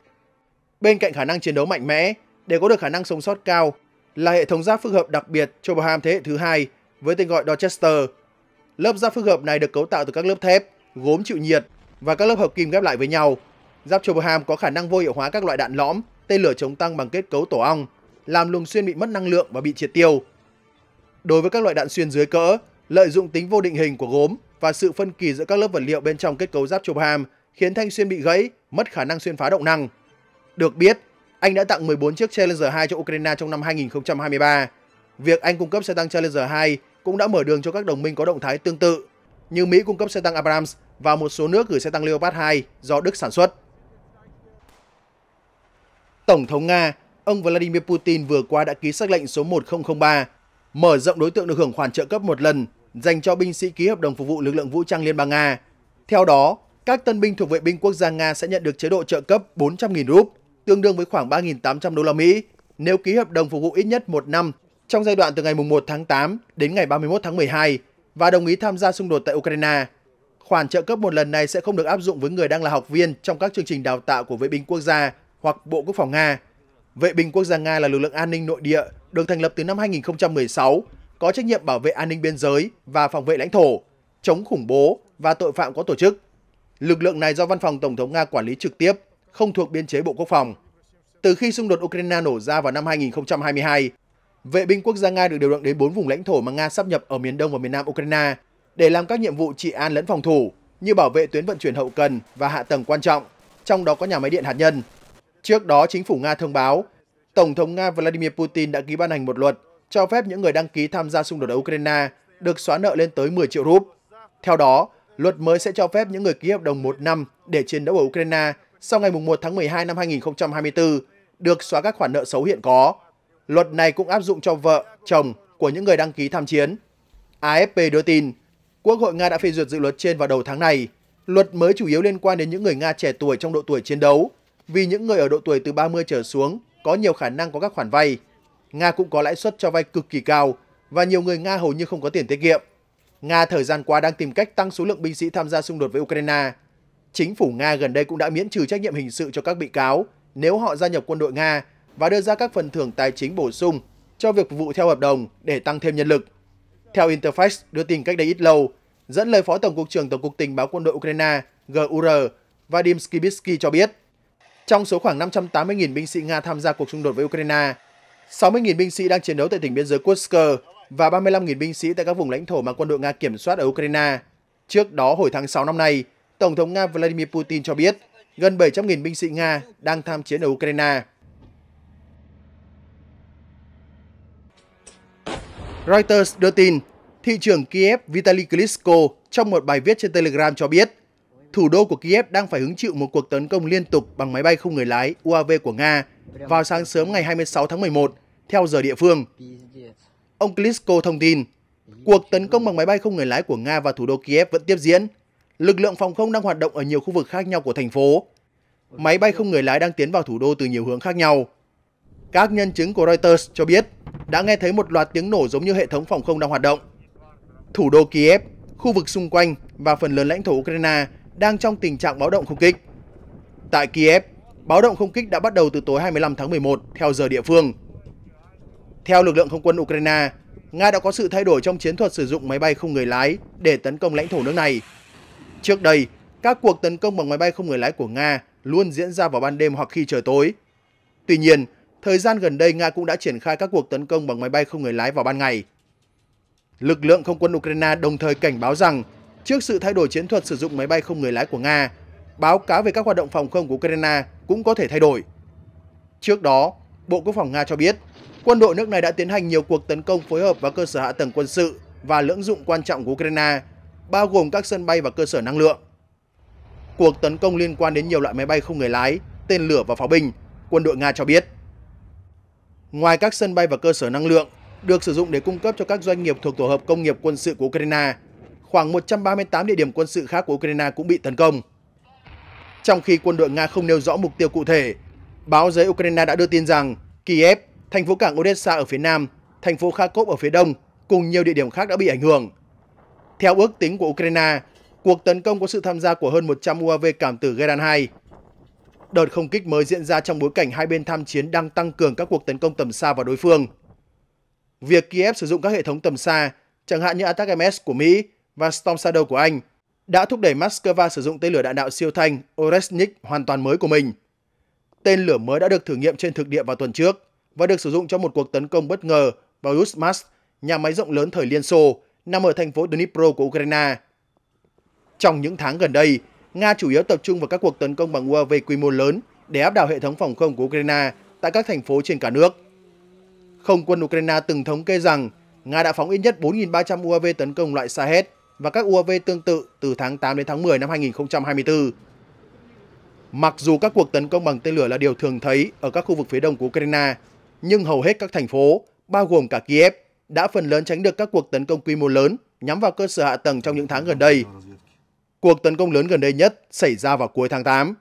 Bên cạnh khả năng chiến đấu mạnh mẽ, để có được khả năng sống sót cao là hệ thống giáp phức hợp đặc biệt cho Braham thế hệ thứ hai với tên gọi Dorchester. Lớp giáp phức hợp này được cấu tạo từ các lớp thép, gốm chịu nhiệt và các lớp hợp kim ghép lại với nhau. Giáp Chobham có khả năng vô hiệu hóa các loại đạn lõm, tên lửa chống tăng bằng kết cấu tổ ong, làm luồng xuyên bị mất năng lượng và bị triệt tiêu. Đối với các loại đạn xuyên dưới cỡ, lợi dụng tính vô định hình của gốm và sự phân kỳ giữa các lớp vật liệu bên trong kết cấu giáp chụp hàm khiến thanh xuyên bị gãy, mất khả năng xuyên phá động năng. Được biết, anh đã tặng 14 chiếc Challenger 2 cho Ukraine trong năm 2023. Việc Anh cung cấp xe tăng Challenger 2 cũng đã mở đường cho các đồng minh có động thái tương tự, như Mỹ cung cấp xe tăng Abrams và một số nước gửi xe tăng Leopard 2 do Đức sản xuất. Tổng thống Nga, ông Vladimir Putin vừa qua đã ký sắc lệnh số 1003 mở rộng đối tượng được hưởng khoản trợ cấp một lần dành cho binh sĩ ký hợp đồng phục vụ lực lượng vũ trang Liên bang Nga. Theo đó, các tân binh thuộc vệ binh quốc gia Nga sẽ nhận được chế độ trợ cấp 400.000 rúp, tương đương với khoảng 3.800 đô la Mỹ nếu ký hợp đồng phục vụ ít nhất một năm trong giai đoạn từ ngày 1 tháng 8 đến ngày 31 tháng 12 và đồng ý tham gia xung đột tại Ukraine. Khoản trợ cấp một lần này sẽ không được áp dụng với người đang là học viên trong các chương trình đào tạo của vệ binh quốc gia hoặc Bộ Quốc phòng Nga. Vệ binh quốc gia Nga là lực lượng an ninh nội địa được thành lập từ năm 2016, có trách nhiệm bảo vệ an ninh biên giới và phòng vệ lãnh thổ, chống khủng bố và tội phạm có tổ chức. Lực lượng này do Văn phòng Tổng thống Nga quản lý trực tiếp, không thuộc biên chế Bộ Quốc phòng. Từ khi xung đột Ukraine nổ ra vào năm 2022, vệ binh quốc gia Nga được điều động đến 4 vùng lãnh thổ mà Nga sắp nhập ở miền đông và miền nam Ukraine để làm các nhiệm vụ trị an lẫn phòng thủ như bảo vệ tuyến vận chuyển hậu cần và hạ tầng quan trọng, trong đó có nhà máy điện hạt nhân. Trước đó, chính phủ Nga thông báo Tổng thống Nga Vladimir Putin đã ký ban hành một luật cho phép những người đăng ký tham gia xung đột ở Ukraine được xóa nợ lên tới 10 triệu rúp. Theo đó, luật mới sẽ cho phép những người ký hợp đồng một năm để chiến đấu ở Ukraine sau ngày 1 tháng 12 năm 2024 được xóa các khoản nợ xấu hiện có. Luật này cũng áp dụng cho vợ, chồng của những người đăng ký tham chiến. AFP đưa tin, Quốc hội Nga đã phê duyệt dự luật trên vào đầu tháng này. Luật mới chủ yếu liên quan đến những người Nga trẻ tuổi trong độ tuổi chiến đấu, vì những người ở độ tuổi từ 30 trở xuống có nhiều khả năng có các khoản vay. Nga cũng có lãi suất cho vay cực kỳ cao và nhiều người Nga hầu như không có tiền tiết kiệm. Nga thời gian qua đang tìm cách tăng số lượng binh sĩ tham gia xung đột với Ukraine. Chính phủ Nga gần đây cũng đã miễn trừ trách nhiệm hình sự cho các bị cáo nếu họ gia nhập quân đội Nga và đưa ra các phần thưởng tài chính bổ sung cho việc phục vụ theo hợp đồng để tăng thêm nhân lực. Theo Interfax đưa tin cách đây ít lâu, dẫn lời Phó Tổng cục trưởng Tổng cục Tình báo quân đội Ukraine GUR Vadim Skibitsky cho biết, trong số khoảng 580.000 binh sĩ Nga tham gia cuộc xung đột với Ukraine, 60.000 binh sĩ đang chiến đấu tại tỉnh biên giới Kursk và 35.000 binh sĩ tại các vùng lãnh thổ mà quân đội Nga kiểm soát ở Ukraine. Trước đó hồi tháng 6 năm nay, Tổng thống Nga Vladimir Putin cho biết gần 700.000 binh sĩ Nga đang tham chiến ở Ukraine. Reuters đưa tin, thị trưởng Kiev Vitaly Klitschko trong một bài viết trên Telegram cho biết thủ đô của Kiev đang phải hứng chịu một cuộc tấn công liên tục bằng máy bay không người lái UAV của Nga vào sáng sớm ngày 26 tháng 11, theo giờ địa phương. Ông Klitschko thông tin, cuộc tấn công bằng máy bay không người lái của Nga vào thủ đô Kiev vẫn tiếp diễn. Lực lượng phòng không đang hoạt động ở nhiều khu vực khác nhau của thành phố. Máy bay không người lái đang tiến vào thủ đô từ nhiều hướng khác nhau. Các nhân chứng của Reuters cho biết đã nghe thấy một loạt tiếng nổ giống như hệ thống phòng không đang hoạt động. Thủ đô Kiev, khu vực xung quanh và phần lớn lãnh thổ Ukraine đang trong tình trạng báo động không kích. Tại Kiev, báo động không kích đã bắt đầu từ tối 25 tháng 11 theo giờ địa phương. Theo lực lượng không quân Ukraine, Nga đã có sự thay đổi trong chiến thuật sử dụng máy bay không người lái để tấn công lãnh thổ nước này. Trước đây, các cuộc tấn công bằng máy bay không người lái của Nga luôn diễn ra vào ban đêm hoặc khi trời tối. Tuy nhiên, thời gian gần đây Nga cũng đã triển khai các cuộc tấn công bằng máy bay không người lái vào ban ngày. Lực lượng không quân Ukraine đồng thời cảnh báo rằng Trước sự thay đổi chiến thuật sử dụng máy bay không người lái của Nga, báo cáo về các hoạt động phòng không của Ukraine cũng có thể thay đổi. Trước đó, Bộ Quốc phòng Nga cho biết, quân đội nước này đã tiến hành nhiều cuộc tấn công phối hợp vào cơ sở hạ tầng quân sự và lưỡng dụng quan trọng của Ukraine, bao gồm các sân bay và cơ sở năng lượng. Cuộc tấn công liên quan đến nhiều loại máy bay không người lái, tên lửa và pháo binh, quân đội Nga cho biết. Ngoài các sân bay và cơ sở năng lượng được sử dụng để cung cấp cho các doanh nghiệp thuộc tổ hợp công nghiệp quân sự của Ukraine, khoảng 138 địa điểm quân sự khác của Ukraine cũng bị tấn công. Trong khi quân đội Nga không nêu rõ mục tiêu cụ thể, báo giới Ukraine đã đưa tin rằng Kiev, thành phố cảng Odessa ở phía nam, thành phố Kharkov ở phía đông cùng nhiều địa điểm khác đã bị ảnh hưởng. Theo ước tính của Ukraine, cuộc tấn công có sự tham gia của hơn 100 UAV cảm tử Geran 2. Đợt không kích mới diễn ra trong bối cảnh hai bên tham chiến đang tăng cường các cuộc tấn công tầm xa vào đối phương. Việc Kiev sử dụng các hệ thống tầm xa, chẳng hạn như ATACMS của Mỹ, và Storm Shadow của Anh đã thúc đẩy Moscow sử dụng tên lửa đạn đạo siêu thanh Oresnik hoàn toàn mới của mình. Tên lửa mới đã được thử nghiệm trên thực địa vào tuần trước và được sử dụng cho một cuộc tấn công bất ngờ vào Rusmast, nhà máy rộng lớn thời Liên Xô, nằm ở thành phố Dnipro của Ukraine. Trong những tháng gần đây, Nga chủ yếu tập trung vào các cuộc tấn công bằng UAV quy mô lớn để áp đảo hệ thống phòng không của Ukraine tại các thành phố trên cả nước. Không quân Ukraine từng thống kê rằng Nga đã phóng ít nhất 4.300 UAV tấn công loại Sahed và các UAV tương tự từ tháng 8 đến tháng 10 năm 2024. Mặc dù các cuộc tấn công bằng tên lửa là điều thường thấy ở các khu vực phía đông của Ukraine, nhưng hầu hết các thành phố, bao gồm cả Kiev, đã phần lớn tránh được các cuộc tấn công quy mô lớn nhắm vào cơ sở hạ tầng trong những tháng gần đây. Cuộc tấn công lớn gần đây nhất xảy ra vào cuối tháng 8.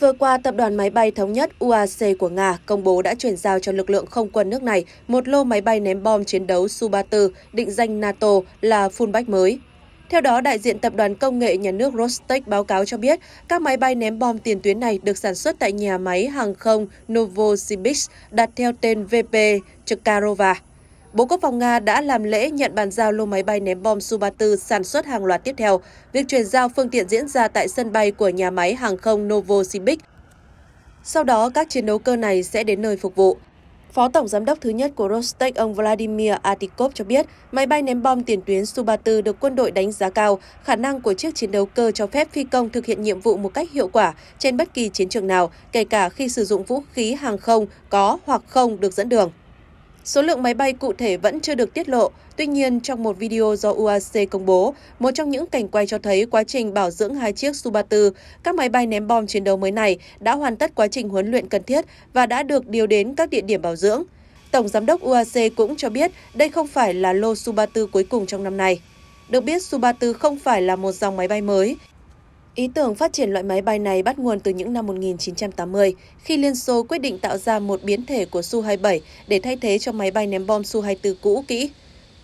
Vừa qua, tập đoàn máy bay thống nhất UAC của Nga công bố đã chuyển giao cho lực lượng không quân nước này một lô máy bay ném bom chiến đấu Su-34 định danh NATO là fullback mới. Theo đó, đại diện Tập đoàn Công nghệ Nhà nước Rostec báo cáo cho biết, các máy bay ném bom tiền tuyến này được sản xuất tại nhà máy hàng không Novosibirsk đặt theo tên VP Chukarova. Bộ Quốc phòng Nga đã làm lễ nhận bàn giao lô máy bay ném bom Su-34 sản xuất hàng loạt tiếp theo. Việc chuyển giao phương tiện diễn ra tại sân bay của nhà máy hàng không Novosibirsk. Sau đó, các chiến đấu cơ này sẽ đến nơi phục vụ. Phó Tổng Giám đốc thứ nhất của Rostec ông Vladimir Atikov cho biết, máy bay ném bom tiền tuyến Su-34 được quân đội đánh giá cao, khả năng của chiếc chiến đấu cơ cho phép phi công thực hiện nhiệm vụ một cách hiệu quả trên bất kỳ chiến trường nào, kể cả khi sử dụng vũ khí hàng không có hoặc không được dẫn đường. Số lượng máy bay cụ thể vẫn chưa được tiết lộ, tuy nhiên trong một video do UAC công bố, một trong những cảnh quay cho thấy quá trình bảo dưỡng hai chiếc Su-34, các máy bay ném bom chiến đấu mới này đã hoàn tất quá trình huấn luyện cần thiết và đã được điều đến các địa điểm bảo dưỡng. Tổng giám đốc UAC cũng cho biết đây không phải là lô Su-34 cuối cùng trong năm nay. Được biết, Su-34 không phải là một dòng máy bay mới, Ý tưởng phát triển loại máy bay này bắt nguồn từ những năm 1980, khi Liên Xô quyết định tạo ra một biến thể của Su-27 để thay thế cho máy bay ném bom Su-24 cũ kỹ.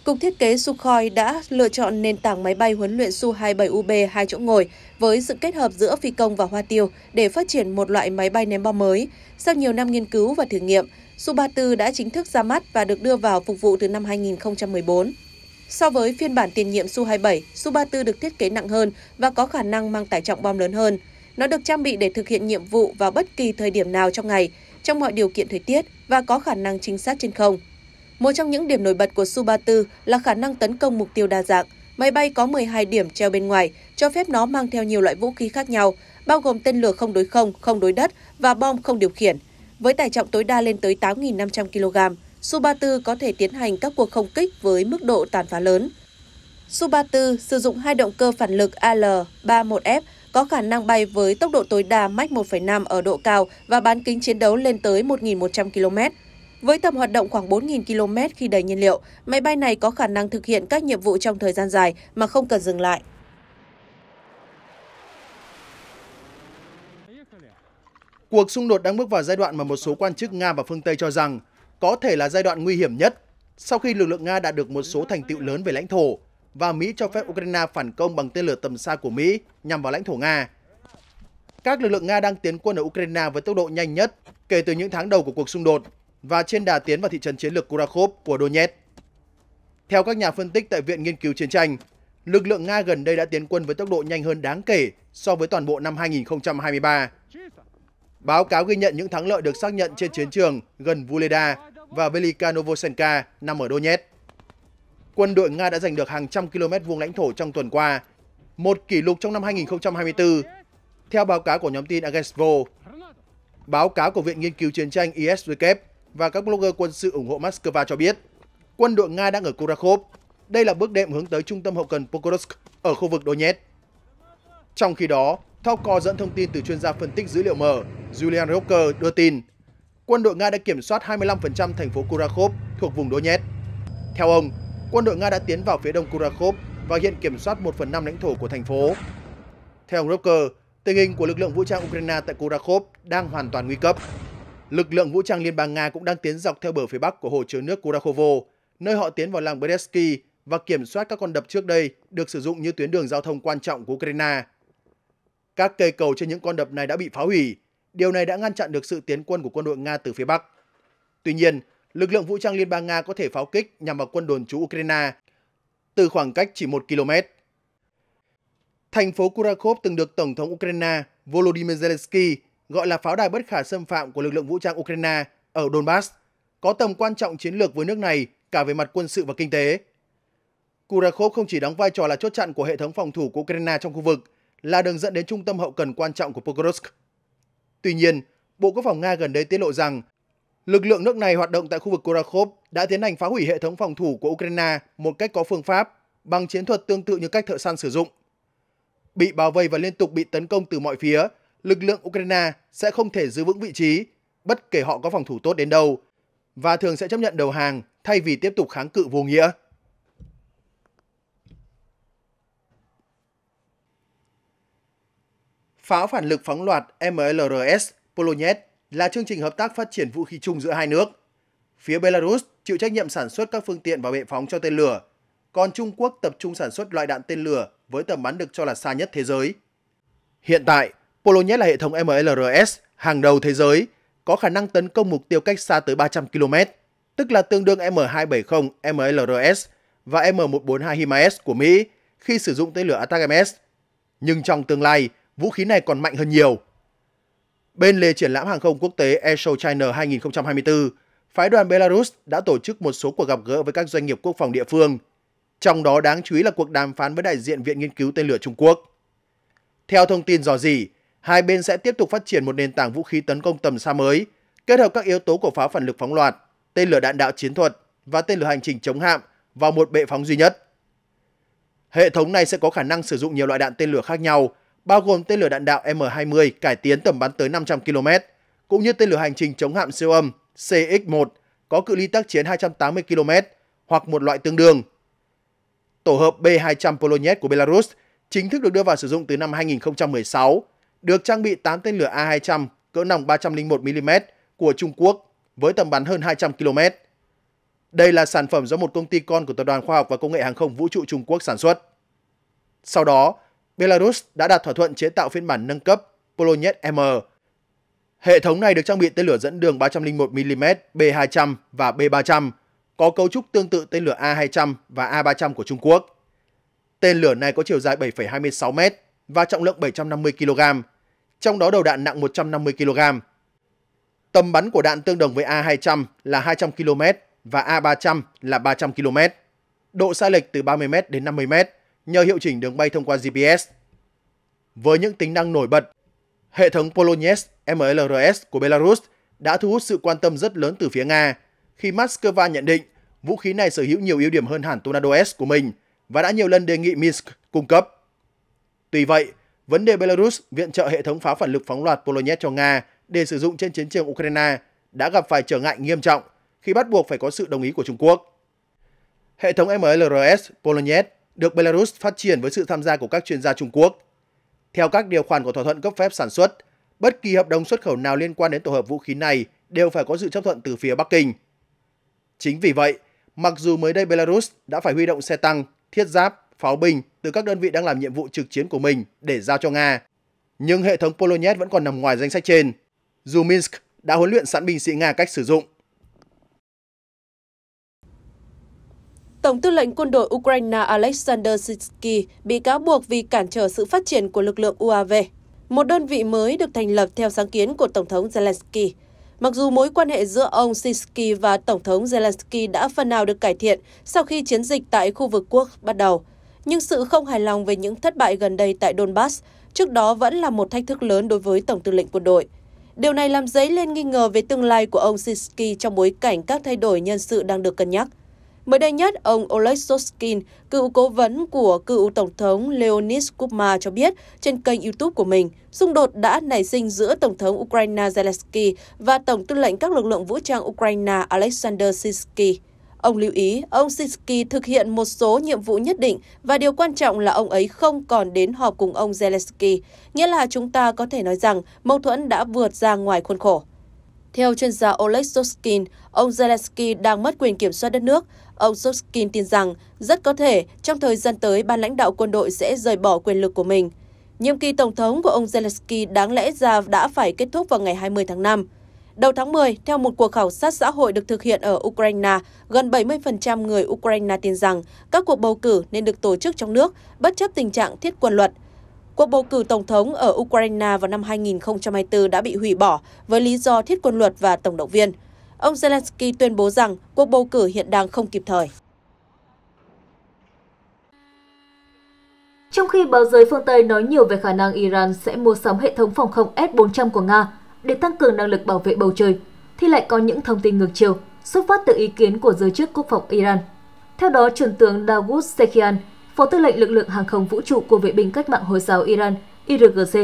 Cục thiết kế Sukhoi đã lựa chọn nền tảng máy bay huấn luyện Su-27UB hai chỗ ngồi với sự kết hợp giữa phi công và hoa tiêu để phát triển một loại máy bay ném bom mới. Sau nhiều năm nghiên cứu và thử nghiệm, Su-34 đã chính thức ra mắt và được đưa vào phục vụ từ năm 2014. So với phiên bản tiền nhiệm Su-27, Su-34 được thiết kế nặng hơn và có khả năng mang tải trọng bom lớn hơn. Nó được trang bị để thực hiện nhiệm vụ vào bất kỳ thời điểm nào trong ngày, trong mọi điều kiện thời tiết và có khả năng chính xác trên không. Một trong những điểm nổi bật của Su-34 là khả năng tấn công mục tiêu đa dạng. Máy bay có 12 điểm treo bên ngoài, cho phép nó mang theo nhiều loại vũ khí khác nhau, bao gồm tên lửa không đối không, không đối đất và bom không điều khiển, với tải trọng tối đa lên tới 8.500 kg. Su-34 có thể tiến hành các cuộc không kích với mức độ tàn phá lớn. Su-34 sử dụng hai động cơ phản lực AL-31F có khả năng bay với tốc độ tối đa Mach 1,5 ở độ cao và bán kính chiến đấu lên tới 1.100 km. Với tầm hoạt động khoảng 4.000 km khi đầy nhiên liệu, máy bay này có khả năng thực hiện các nhiệm vụ trong thời gian dài mà không cần dừng lại. Cuộc xung đột đang bước vào giai đoạn mà một số quan chức Nga và phương Tây cho rằng có thể là giai đoạn nguy hiểm nhất sau khi lực lượng Nga đạt được một số thành tựu lớn về lãnh thổ và Mỹ cho phép Ukraine phản công bằng tên lửa tầm xa của Mỹ nhằm vào lãnh thổ Nga. Các lực lượng Nga đang tiến quân ở Ukraine với tốc độ nhanh nhất kể từ những tháng đầu của cuộc xung đột và trên đà tiến vào thị trấn chiến lược kurakhov của Donetsk. Theo các nhà phân tích tại Viện Nghiên cứu Chiến tranh, lực lượng Nga gần đây đã tiến quân với tốc độ nhanh hơn đáng kể so với toàn bộ năm 2023. Báo cáo ghi nhận những thắng lợi được xác nhận trên chiến trường gần Vuleda và Velika Novosenka nằm ở Donetsk. Quân đội Nga đã giành được hàng trăm km vuông lãnh thổ trong tuần qua, một kỷ lục trong năm 2024, theo báo cáo của nhóm tin Agensvo. Báo cáo của Viện Nghiên cứu Chiến tranh ISW và các blogger quân sự ủng hộ Moscow cho biết, quân đội Nga đang ở Kurakhov. Đây là bước đệm hướng tới trung tâm hậu cần Pokrovsk ở khu vực Donetsk. Trong khi đó, Talkor dẫn thông tin từ chuyên gia phân tích dữ liệu mở Julian Rocker đưa tin quân đội Nga đã kiểm soát 25% thành phố Kurakov thuộc vùng Donetsk. Theo ông, quân đội Nga đã tiến vào phía đông Kurakov và hiện kiểm soát 1 phần 5 lãnh thổ của thành phố. Theo ông Rocker, tình hình của lực lượng vũ trang Ukraine tại Kurakov đang hoàn toàn nguy cấp. Lực lượng vũ trang Liên bang Nga cũng đang tiến dọc theo bờ phía bắc của hồ chứa nước Kurakhovo, nơi họ tiến vào làng Beresky và kiểm soát các con đập trước đây được sử dụng như tuyến đường giao thông quan trọng của Ukraine. Các cây cầu trên những con đập này đã bị phá hủy, Điều này đã ngăn chặn được sự tiến quân của quân đội Nga từ phía Bắc. Tuy nhiên, lực lượng vũ trang Liên bang Nga có thể pháo kích nhằm vào quân đồn trú Ukraine từ khoảng cách chỉ 1 km. Thành phố Kurakov từng được Tổng thống Ukraine Volodymyr Zelensky gọi là pháo đài bất khả xâm phạm của lực lượng vũ trang Ukraine ở Donbass, có tầm quan trọng chiến lược với nước này cả về mặt quân sự và kinh tế. Kurakov không chỉ đóng vai trò là chốt chặn của hệ thống phòng thủ của Ukraine trong khu vực, là đường dẫn đến trung tâm hậu cần quan trọng của Pokrovsk, Tuy nhiên, Bộ Quốc phòng Nga gần đây tiết lộ rằng lực lượng nước này hoạt động tại khu vực Korakhov đã tiến hành phá hủy hệ thống phòng thủ của Ukraine một cách có phương pháp, bằng chiến thuật tương tự như cách thợ săn sử dụng. Bị bao vây và liên tục bị tấn công từ mọi phía, lực lượng Ukraine sẽ không thể giữ vững vị trí, bất kể họ có phòng thủ tốt đến đâu, và thường sẽ chấp nhận đầu hàng thay vì tiếp tục kháng cự vô nghĩa. Pháo phản lực phóng loạt MLRS Polonet là chương trình hợp tác phát triển vũ khí chung giữa hai nước. Phía Belarus chịu trách nhiệm sản xuất các phương tiện và bệ phóng cho tên lửa, còn Trung Quốc tập trung sản xuất loại đạn tên lửa với tầm bắn được cho là xa nhất thế giới. Hiện tại, Polonet là hệ thống MLRS hàng đầu thế giới, có khả năng tấn công mục tiêu cách xa tới 300 km, tức là tương đương M270 MLRS và M142 HIMARS của Mỹ khi sử dụng tên lửa attack Nhưng trong tương lai, vũ khí này còn mạnh hơn nhiều. Bên lề triển lãm hàng không quốc tế Airshow China 2024, phái đoàn Belarus đã tổ chức một số cuộc gặp gỡ với các doanh nghiệp quốc phòng địa phương, trong đó đáng chú ý là cuộc đàm phán với đại diện Viện Nghiên cứu Tên lửa Trung Quốc. Theo thông tin dò dỉ, hai bên sẽ tiếp tục phát triển một nền tảng vũ khí tấn công tầm xa mới, kết hợp các yếu tố của pháo phản lực phóng loạt, tên lửa đạn đạo chiến thuật và tên lửa hành trình chống hạm vào một bệ phóng duy nhất. Hệ thống này sẽ có khả năng sử dụng nhiều loại đạn tên lửa khác nhau bao gồm tên lửa đạn đạo M20 cải tiến tầm bắn tới 500 km, cũng như tên lửa hành trình chống hạm siêu âm CX-1 có cự ly tác chiến 280 km hoặc một loại tương đương. Tổ hợp B-200 Polonet của Belarus chính thức được đưa vào sử dụng từ năm 2016, được trang bị 8 tên lửa A-200 cỡ nòng 301mm của Trung Quốc với tầm bắn hơn 200 km. Đây là sản phẩm do một công ty con của Tập đoàn Khoa học và Công nghệ Hàng không Vũ trụ Trung Quốc sản xuất. Sau đó, Belarus đã đạt thỏa thuận chế tạo phiên bản nâng cấp Polonet M. Hệ thống này được trang bị tên lửa dẫn đường 301mm B-200 và B-300, có cấu trúc tương tự tên lửa A-200 và A-300 của Trung Quốc. Tên lửa này có chiều dài 7,26m và trọng lượng 750kg, trong đó đầu đạn nặng 150kg. Tầm bắn của đạn tương đồng với A-200 là 200 km và A-300 là 300 km, độ sai lệch từ 30m đến 50m nhờ hiệu chỉnh đường bay thông qua GPS. Với những tính năng nổi bật, hệ thống Polones MLRS của Belarus đã thu hút sự quan tâm rất lớn từ phía Nga khi Moscow nhận định vũ khí này sở hữu nhiều ưu điểm hơn hẳn Tornado S của mình và đã nhiều lần đề nghị Minsk cung cấp. Tuy vậy, vấn đề Belarus viện trợ hệ thống pháo phản lực phóng loạt Polones cho Nga để sử dụng trên chiến trường Ukraine đã gặp phải trở ngại nghiêm trọng khi bắt buộc phải có sự đồng ý của Trung Quốc. Hệ thống MLRS Polonet được Belarus phát triển với sự tham gia của các chuyên gia Trung Quốc. Theo các điều khoản của thỏa thuận cấp phép sản xuất, bất kỳ hợp đồng xuất khẩu nào liên quan đến tổ hợp vũ khí này đều phải có sự chấp thuận từ phía Bắc Kinh. Chính vì vậy, mặc dù mới đây Belarus đã phải huy động xe tăng, thiết giáp, pháo binh từ các đơn vị đang làm nhiệm vụ trực chiến của mình để giao cho Nga, nhưng hệ thống Polonet vẫn còn nằm ngoài danh sách trên. Dù Minsk đã huấn luyện sẵn binh sĩ Nga cách sử dụng, Tổng tư lệnh quân đội Ukraine Alexander Sitsky bị cáo buộc vì cản trở sự phát triển của lực lượng UAV, một đơn vị mới được thành lập theo sáng kiến của Tổng thống Zelensky. Mặc dù mối quan hệ giữa ông Sitsky và Tổng thống Zelensky đã phần nào được cải thiện sau khi chiến dịch tại khu vực quốc bắt đầu, nhưng sự không hài lòng về những thất bại gần đây tại Donbass trước đó vẫn là một thách thức lớn đối với Tổng tư lệnh quân đội. Điều này làm dấy lên nghi ngờ về tương lai của ông Sitsky trong bối cảnh các thay đổi nhân sự đang được cân nhắc. Mới đây nhất, ông Oleg Soskin, cựu cố vấn của cựu Tổng thống Leonid Kupma cho biết trên kênh YouTube của mình, xung đột đã nảy sinh giữa Tổng thống Ukraine Zelensky và Tổng tư lệnh các lực lượng vũ trang Ukraine Alexander Sisky. Ông lưu ý, ông Sisky thực hiện một số nhiệm vụ nhất định và điều quan trọng là ông ấy không còn đến họp cùng ông Zelensky, nghĩa là chúng ta có thể nói rằng mâu thuẫn đã vượt ra ngoài khuôn khổ. Theo chuyên gia Oleg Soskin, ông Zelensky đang mất quyền kiểm soát đất nước. Ông Soskin tin rằng rất có thể trong thời gian tới ban lãnh đạo quân đội sẽ rời bỏ quyền lực của mình. Nhiệm kỳ tổng thống của ông Zelensky đáng lẽ ra đã phải kết thúc vào ngày 20 tháng 5. Đầu tháng 10, theo một cuộc khảo sát xã hội được thực hiện ở Ukraine, gần 70% người Ukraine tin rằng các cuộc bầu cử nên được tổ chức trong nước, bất chấp tình trạng thiết quân luật – Cuộc bầu cử tổng thống ở Ukraine vào năm 2024 đã bị hủy bỏ với lý do thiết quân luật và tổng động viên. Ông Zelensky tuyên bố rằng cuộc bầu cử hiện đang không kịp thời. Trong khi báo giới phương Tây nói nhiều về khả năng Iran sẽ mua sắm hệ thống phòng không S-400 của Nga để tăng cường năng lực bảo vệ bầu trời, thì lại có những thông tin ngược chiều, xuất phát từ ý kiến của giới chức quốc phòng Iran. Theo đó, trưởng tướng Dawood Sekian, Phó tư lệnh lực lượng hàng không vũ trụ của vệ binh cách mạng Hồi giáo Iran IRGC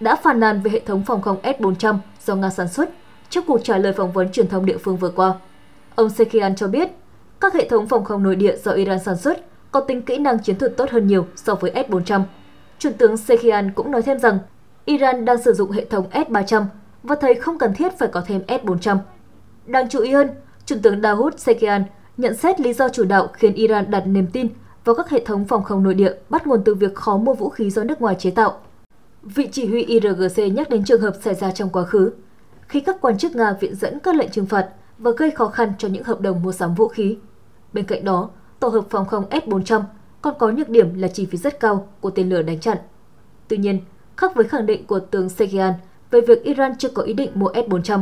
đã phàn nàn về hệ thống phòng không S-400 do Nga sản xuất trong cuộc trả lời phỏng vấn truyền thông địa phương vừa qua. Ông Sekian cho biết, các hệ thống phòng không nội địa do Iran sản xuất có tính kỹ năng chiến thuật tốt hơn nhiều so với S-400. Trung tướng Sekian cũng nói thêm rằng Iran đang sử dụng hệ thống S-300 và thấy không cần thiết phải có thêm S-400. Đáng chú ý hơn, Trung tướng Dawood Sekian nhận xét lý do chủ đạo khiến Iran đặt niềm tin vào các hệ thống phòng không nội địa bắt nguồn từ việc khó mua vũ khí do nước ngoài chế tạo. Vị chỉ huy IRGC nhắc đến trường hợp xảy ra trong quá khứ, khi các quan chức Nga viện dẫn các lệnh trừng phạt và gây khó khăn cho những hợp đồng mua sắm vũ khí. Bên cạnh đó, tổ hợp phòng không S-400 còn có nhược điểm là chi phí rất cao của tên lửa đánh chặn. Tuy nhiên, khác với khẳng định của tướng Segean về việc Iran chưa có ý định mua S-400,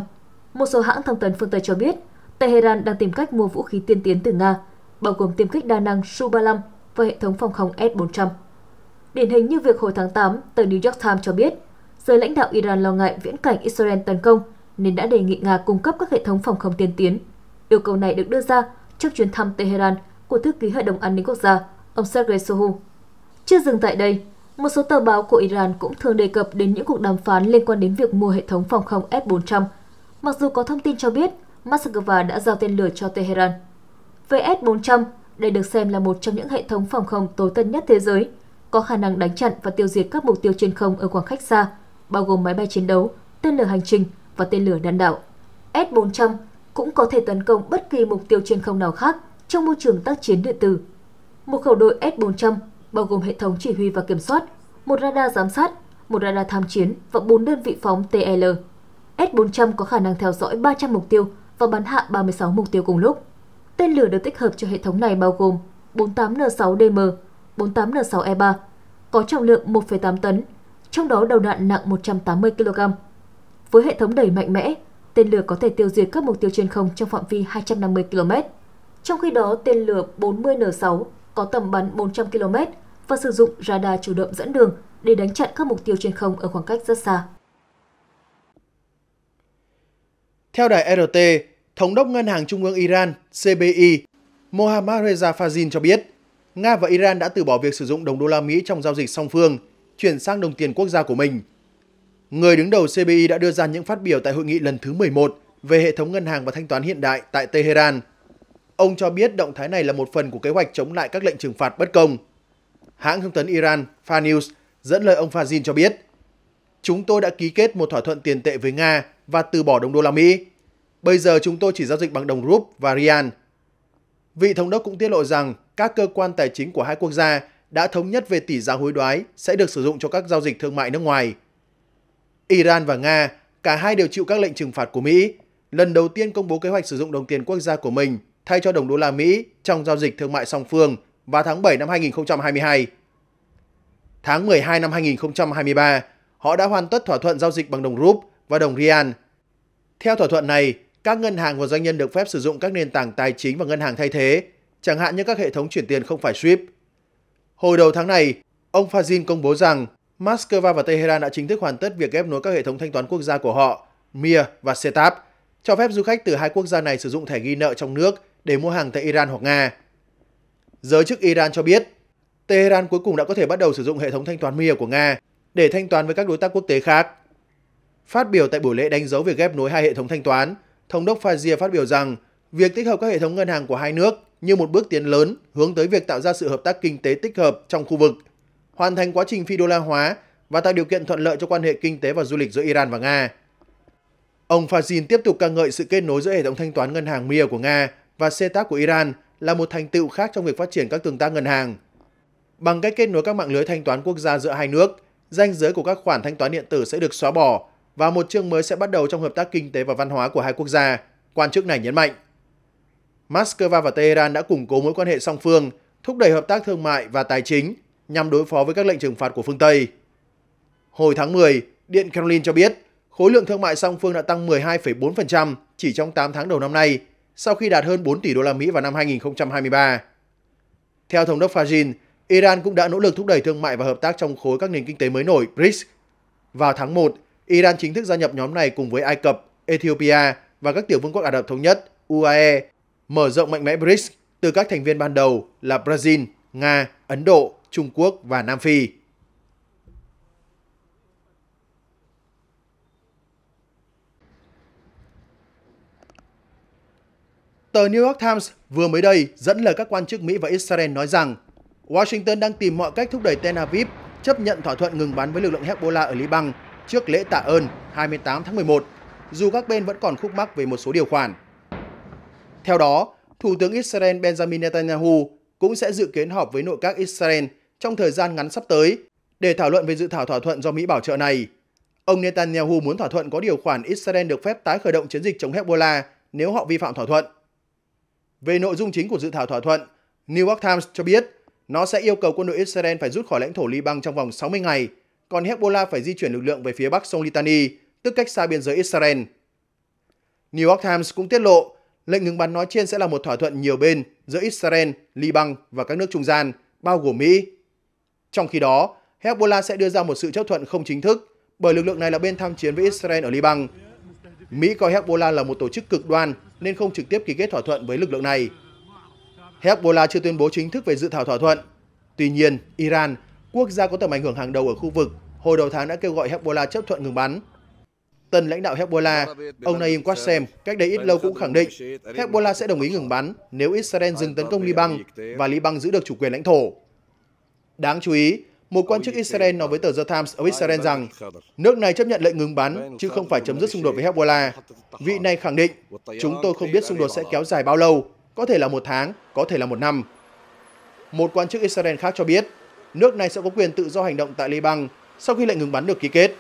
một số hãng thông tấn phương Tây cho biết Tehran đang tìm cách mua vũ khí tiên tiến từ Nga bao gồm tiêm kích đa năng Su-35 và hệ thống phòng không S-400. Điển hình như việc hồi tháng 8, tờ New York Times cho biết, giới lãnh đạo Iran lo ngại viễn cảnh Israel tấn công nên đã đề nghị Nga cung cấp các hệ thống phòng không tiên tiến. Yêu cầu này được đưa ra trước chuyến thăm Tehran của thư ký Hội đồng An ninh Quốc gia, ông Sergei Shoigu. Chưa dừng tại đây, một số tờ báo của Iran cũng thường đề cập đến những cuộc đàm phán liên quan đến việc mua hệ thống phòng không S-400, mặc dù có thông tin cho biết Moscow đã giao tên lửa cho Tehran. VS-400. Đây được xem là một trong những hệ thống phòng không tối tân nhất thế giới, có khả năng đánh chặn và tiêu diệt các mục tiêu trên không ở khoảng cách xa, bao gồm máy bay chiến đấu, tên lửa hành trình và tên lửa đạn đạo. S-400 cũng có thể tấn công bất kỳ mục tiêu trên không nào khác trong môi trường tác chiến điện tử. Một khẩu đội S-400 bao gồm hệ thống chỉ huy và kiểm soát, một radar giám sát, một radar tham chiến và 4 đơn vị phóng TL. S-400 có khả năng theo dõi 300 mục tiêu và bắn hạ 36 mục tiêu cùng lúc. Tên lửa được tích hợp cho hệ thống này bao gồm 48N6DM, 48N6E3, có trọng lượng 1,8 tấn, trong đó đầu đạn nặng 180 kg. Với hệ thống đẩy mạnh mẽ, tên lửa có thể tiêu diệt các mục tiêu trên không trong phạm vi 250 km. Trong khi đó, tên lửa 40N6 có tầm bắn 400 km và sử dụng radar chủ động dẫn đường để đánh chặn các mục tiêu trên không ở khoảng cách rất xa. Theo đài RT, Thống đốc Ngân hàng Trung ương Iran CBI Mohammad Reza Fazil cho biết, Nga và Iran đã từ bỏ việc sử dụng đồng đô la Mỹ trong giao dịch song phương, chuyển sang đồng tiền quốc gia của mình. Người đứng đầu CBI đã đưa ra những phát biểu tại hội nghị lần thứ 11 về hệ thống ngân hàng và thanh toán hiện đại tại Tehran. Ông cho biết động thái này là một phần của kế hoạch chống lại các lệnh trừng phạt bất công. Hãng thông tấn Iran Far dẫn lời ông Fazil cho biết, Chúng tôi đã ký kết một thỏa thuận tiền tệ với Nga và từ bỏ đồng đô la Mỹ. Bây giờ chúng tôi chỉ giao dịch bằng đồng rúp và rian. Vị thống đốc cũng tiết lộ rằng các cơ quan tài chính của hai quốc gia đã thống nhất về tỷ giá hối đoái sẽ được sử dụng cho các giao dịch thương mại nước ngoài. Iran và Nga, cả hai đều chịu các lệnh trừng phạt của Mỹ, lần đầu tiên công bố kế hoạch sử dụng đồng tiền quốc gia của mình thay cho đồng đô la Mỹ trong giao dịch thương mại song phương vào tháng 7 năm 2022. Tháng 12 năm 2023, họ đã hoàn tất thỏa thuận giao dịch bằng đồng rúp và đồng rian. Theo thỏa thuận này, các ngân hàng và doanh nhân được phép sử dụng các nền tảng tài chính và ngân hàng thay thế, chẳng hạn như các hệ thống chuyển tiền không phải SWIFT. Hồi đầu tháng này, ông Fazil công bố rằng Moscow và Tehran đã chính thức hoàn tất việc ghép nối các hệ thống thanh toán quốc gia của họ, Mir và Setap, cho phép du khách từ hai quốc gia này sử dụng thẻ ghi nợ trong nước để mua hàng tại Iran hoặc Nga. Giới chức Iran cho biết, Tehran cuối cùng đã có thể bắt đầu sử dụng hệ thống thanh toán Mir của Nga để thanh toán với các đối tác quốc tế khác. Phát biểu tại buổi lễ đánh dấu việc ghép nối hai hệ thống thanh toán, Thống đốc Fajia phát biểu rằng việc tích hợp các hệ thống ngân hàng của hai nước như một bước tiến lớn hướng tới việc tạo ra sự hợp tác kinh tế tích hợp trong khu vực, hoàn thành quá trình phi đô la hóa và tạo điều kiện thuận lợi cho quan hệ kinh tế và du lịch giữa Iran và Nga. Ông Fajin tiếp tục ca ngợi sự kết nối giữa hệ thống thanh toán ngân hàng MIA của Nga và CETAC của Iran là một thành tựu khác trong việc phát triển các tương tác ngân hàng. Bằng cách kết nối các mạng lưới thanh toán quốc gia giữa hai nước, ranh giới của các khoản thanh toán điện tử sẽ được xóa bỏ và một chương mới sẽ bắt đầu trong hợp tác kinh tế và văn hóa của hai quốc gia, quan chức này nhấn mạnh. Moscow và Tehran đã củng cố mối quan hệ song phương, thúc đẩy hợp tác thương mại và tài chính nhằm đối phó với các lệnh trừng phạt của phương Tây. Hồi tháng 10, Điện Kremlin cho biết khối lượng thương mại song phương đã tăng 12,4% chỉ trong 8 tháng đầu năm nay, sau khi đạt hơn 4 tỷ đô la Mỹ vào năm 2023. Theo Thống đốc Fajin, Iran cũng đã nỗ lực thúc đẩy thương mại và hợp tác trong khối các nền kinh tế mới nổi BRICS. Vào tháng 1, Iran chính thức gia nhập nhóm này cùng với Ai Cập, Ethiopia và các tiểu vương quốc Ả Rập Thống Nhất, UAE, mở rộng mạnh mẽ BRICS từ các thành viên ban đầu là Brazil, Nga, Ấn Độ, Trung Quốc và Nam Phi. Tờ New York Times vừa mới đây dẫn lời các quan chức Mỹ và Israel nói rằng Washington đang tìm mọi cách thúc đẩy Tel Aviv chấp nhận thỏa thuận ngừng bắn với lực lượng Hezbollah ở Liban trước lễ tạ ơn 28 tháng 11, dù các bên vẫn còn khúc mắc về một số điều khoản. Theo đó, Thủ tướng Israel Benjamin Netanyahu cũng sẽ dự kiến họp với nội các Israel trong thời gian ngắn sắp tới để thảo luận về dự thảo thỏa thuận do Mỹ bảo trợ này. Ông Netanyahu muốn thỏa thuận có điều khoản Israel được phép tái khởi động chiến dịch chống Hezbollah nếu họ vi phạm thỏa thuận. Về nội dung chính của dự thảo thỏa thuận, New York Times cho biết nó sẽ yêu cầu quân đội Israel phải rút khỏi lãnh thổ Liban trong vòng 60 ngày – còn Hezbollah phải di chuyển lực lượng về phía bắc sông Litani, tức cách xa biên giới Israel. New York Times cũng tiết lộ, lệnh ngừng bắn nói trên sẽ là một thỏa thuận nhiều bên giữa Israel, Liban và các nước trung gian, bao gồm Mỹ. Trong khi đó, Hezbollah sẽ đưa ra một sự chấp thuận không chính thức bởi lực lượng này là bên tham chiến với Israel ở Liban. Mỹ coi Hezbollah là một tổ chức cực đoan nên không trực tiếp ký kết thỏa thuận với lực lượng này. Hezbollah chưa tuyên bố chính thức về dự thảo thỏa thuận. Tuy nhiên, Iran quốc gia có tầm ảnh hưởng hàng đầu ở khu vực, hồi đầu tháng đã kêu gọi Hezbollah chấp thuận ngừng bắn. Tân lãnh đạo Hezbollah, ông Naim Qassem, cách đây ít lâu cũng khẳng định Hezbollah sẽ đồng ý ngừng bắn nếu Israel dừng tấn công Liban và Liban giữ được chủ quyền lãnh thổ. Đáng chú ý, một quan chức Israel nói với tờ The Times ở Israel rằng nước này chấp nhận lệnh ngừng bắn chứ không phải chấm dứt xung đột với Hezbollah. Vị này khẳng định, chúng tôi không biết xung đột sẽ kéo dài bao lâu, có thể là một tháng, có thể là một năm. Một quan chức Israel khác cho biết, nước này sẽ có quyền tự do hành động tại Liban sau khi lệnh ngừng bắn được ký kết.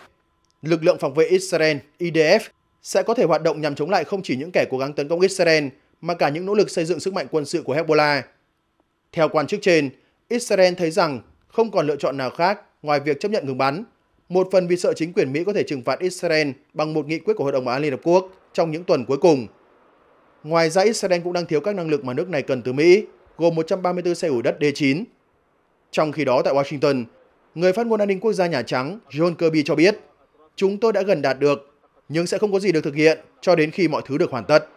Lực lượng phòng vệ Israel, IDF, sẽ có thể hoạt động nhằm chống lại không chỉ những kẻ cố gắng tấn công Israel mà cả những nỗ lực xây dựng sức mạnh quân sự của Hezbollah. Theo quan chức trên, Israel thấy rằng không còn lựa chọn nào khác ngoài việc chấp nhận ngừng bắn, một phần vì sợ chính quyền Mỹ có thể trừng phạt Israel bằng một nghị quyết của Hội đồng Bảo an Liên Hợp Quốc trong những tuần cuối cùng. Ngoài ra, Israel cũng đang thiếu các năng lực mà nước này cần từ Mỹ, gồm 134 xe ủi đất D9, trong khi đó tại Washington, người phát ngôn an ninh quốc gia Nhà Trắng John Kirby cho biết, chúng tôi đã gần đạt được, nhưng sẽ không có gì được thực hiện cho đến khi mọi thứ được hoàn tất.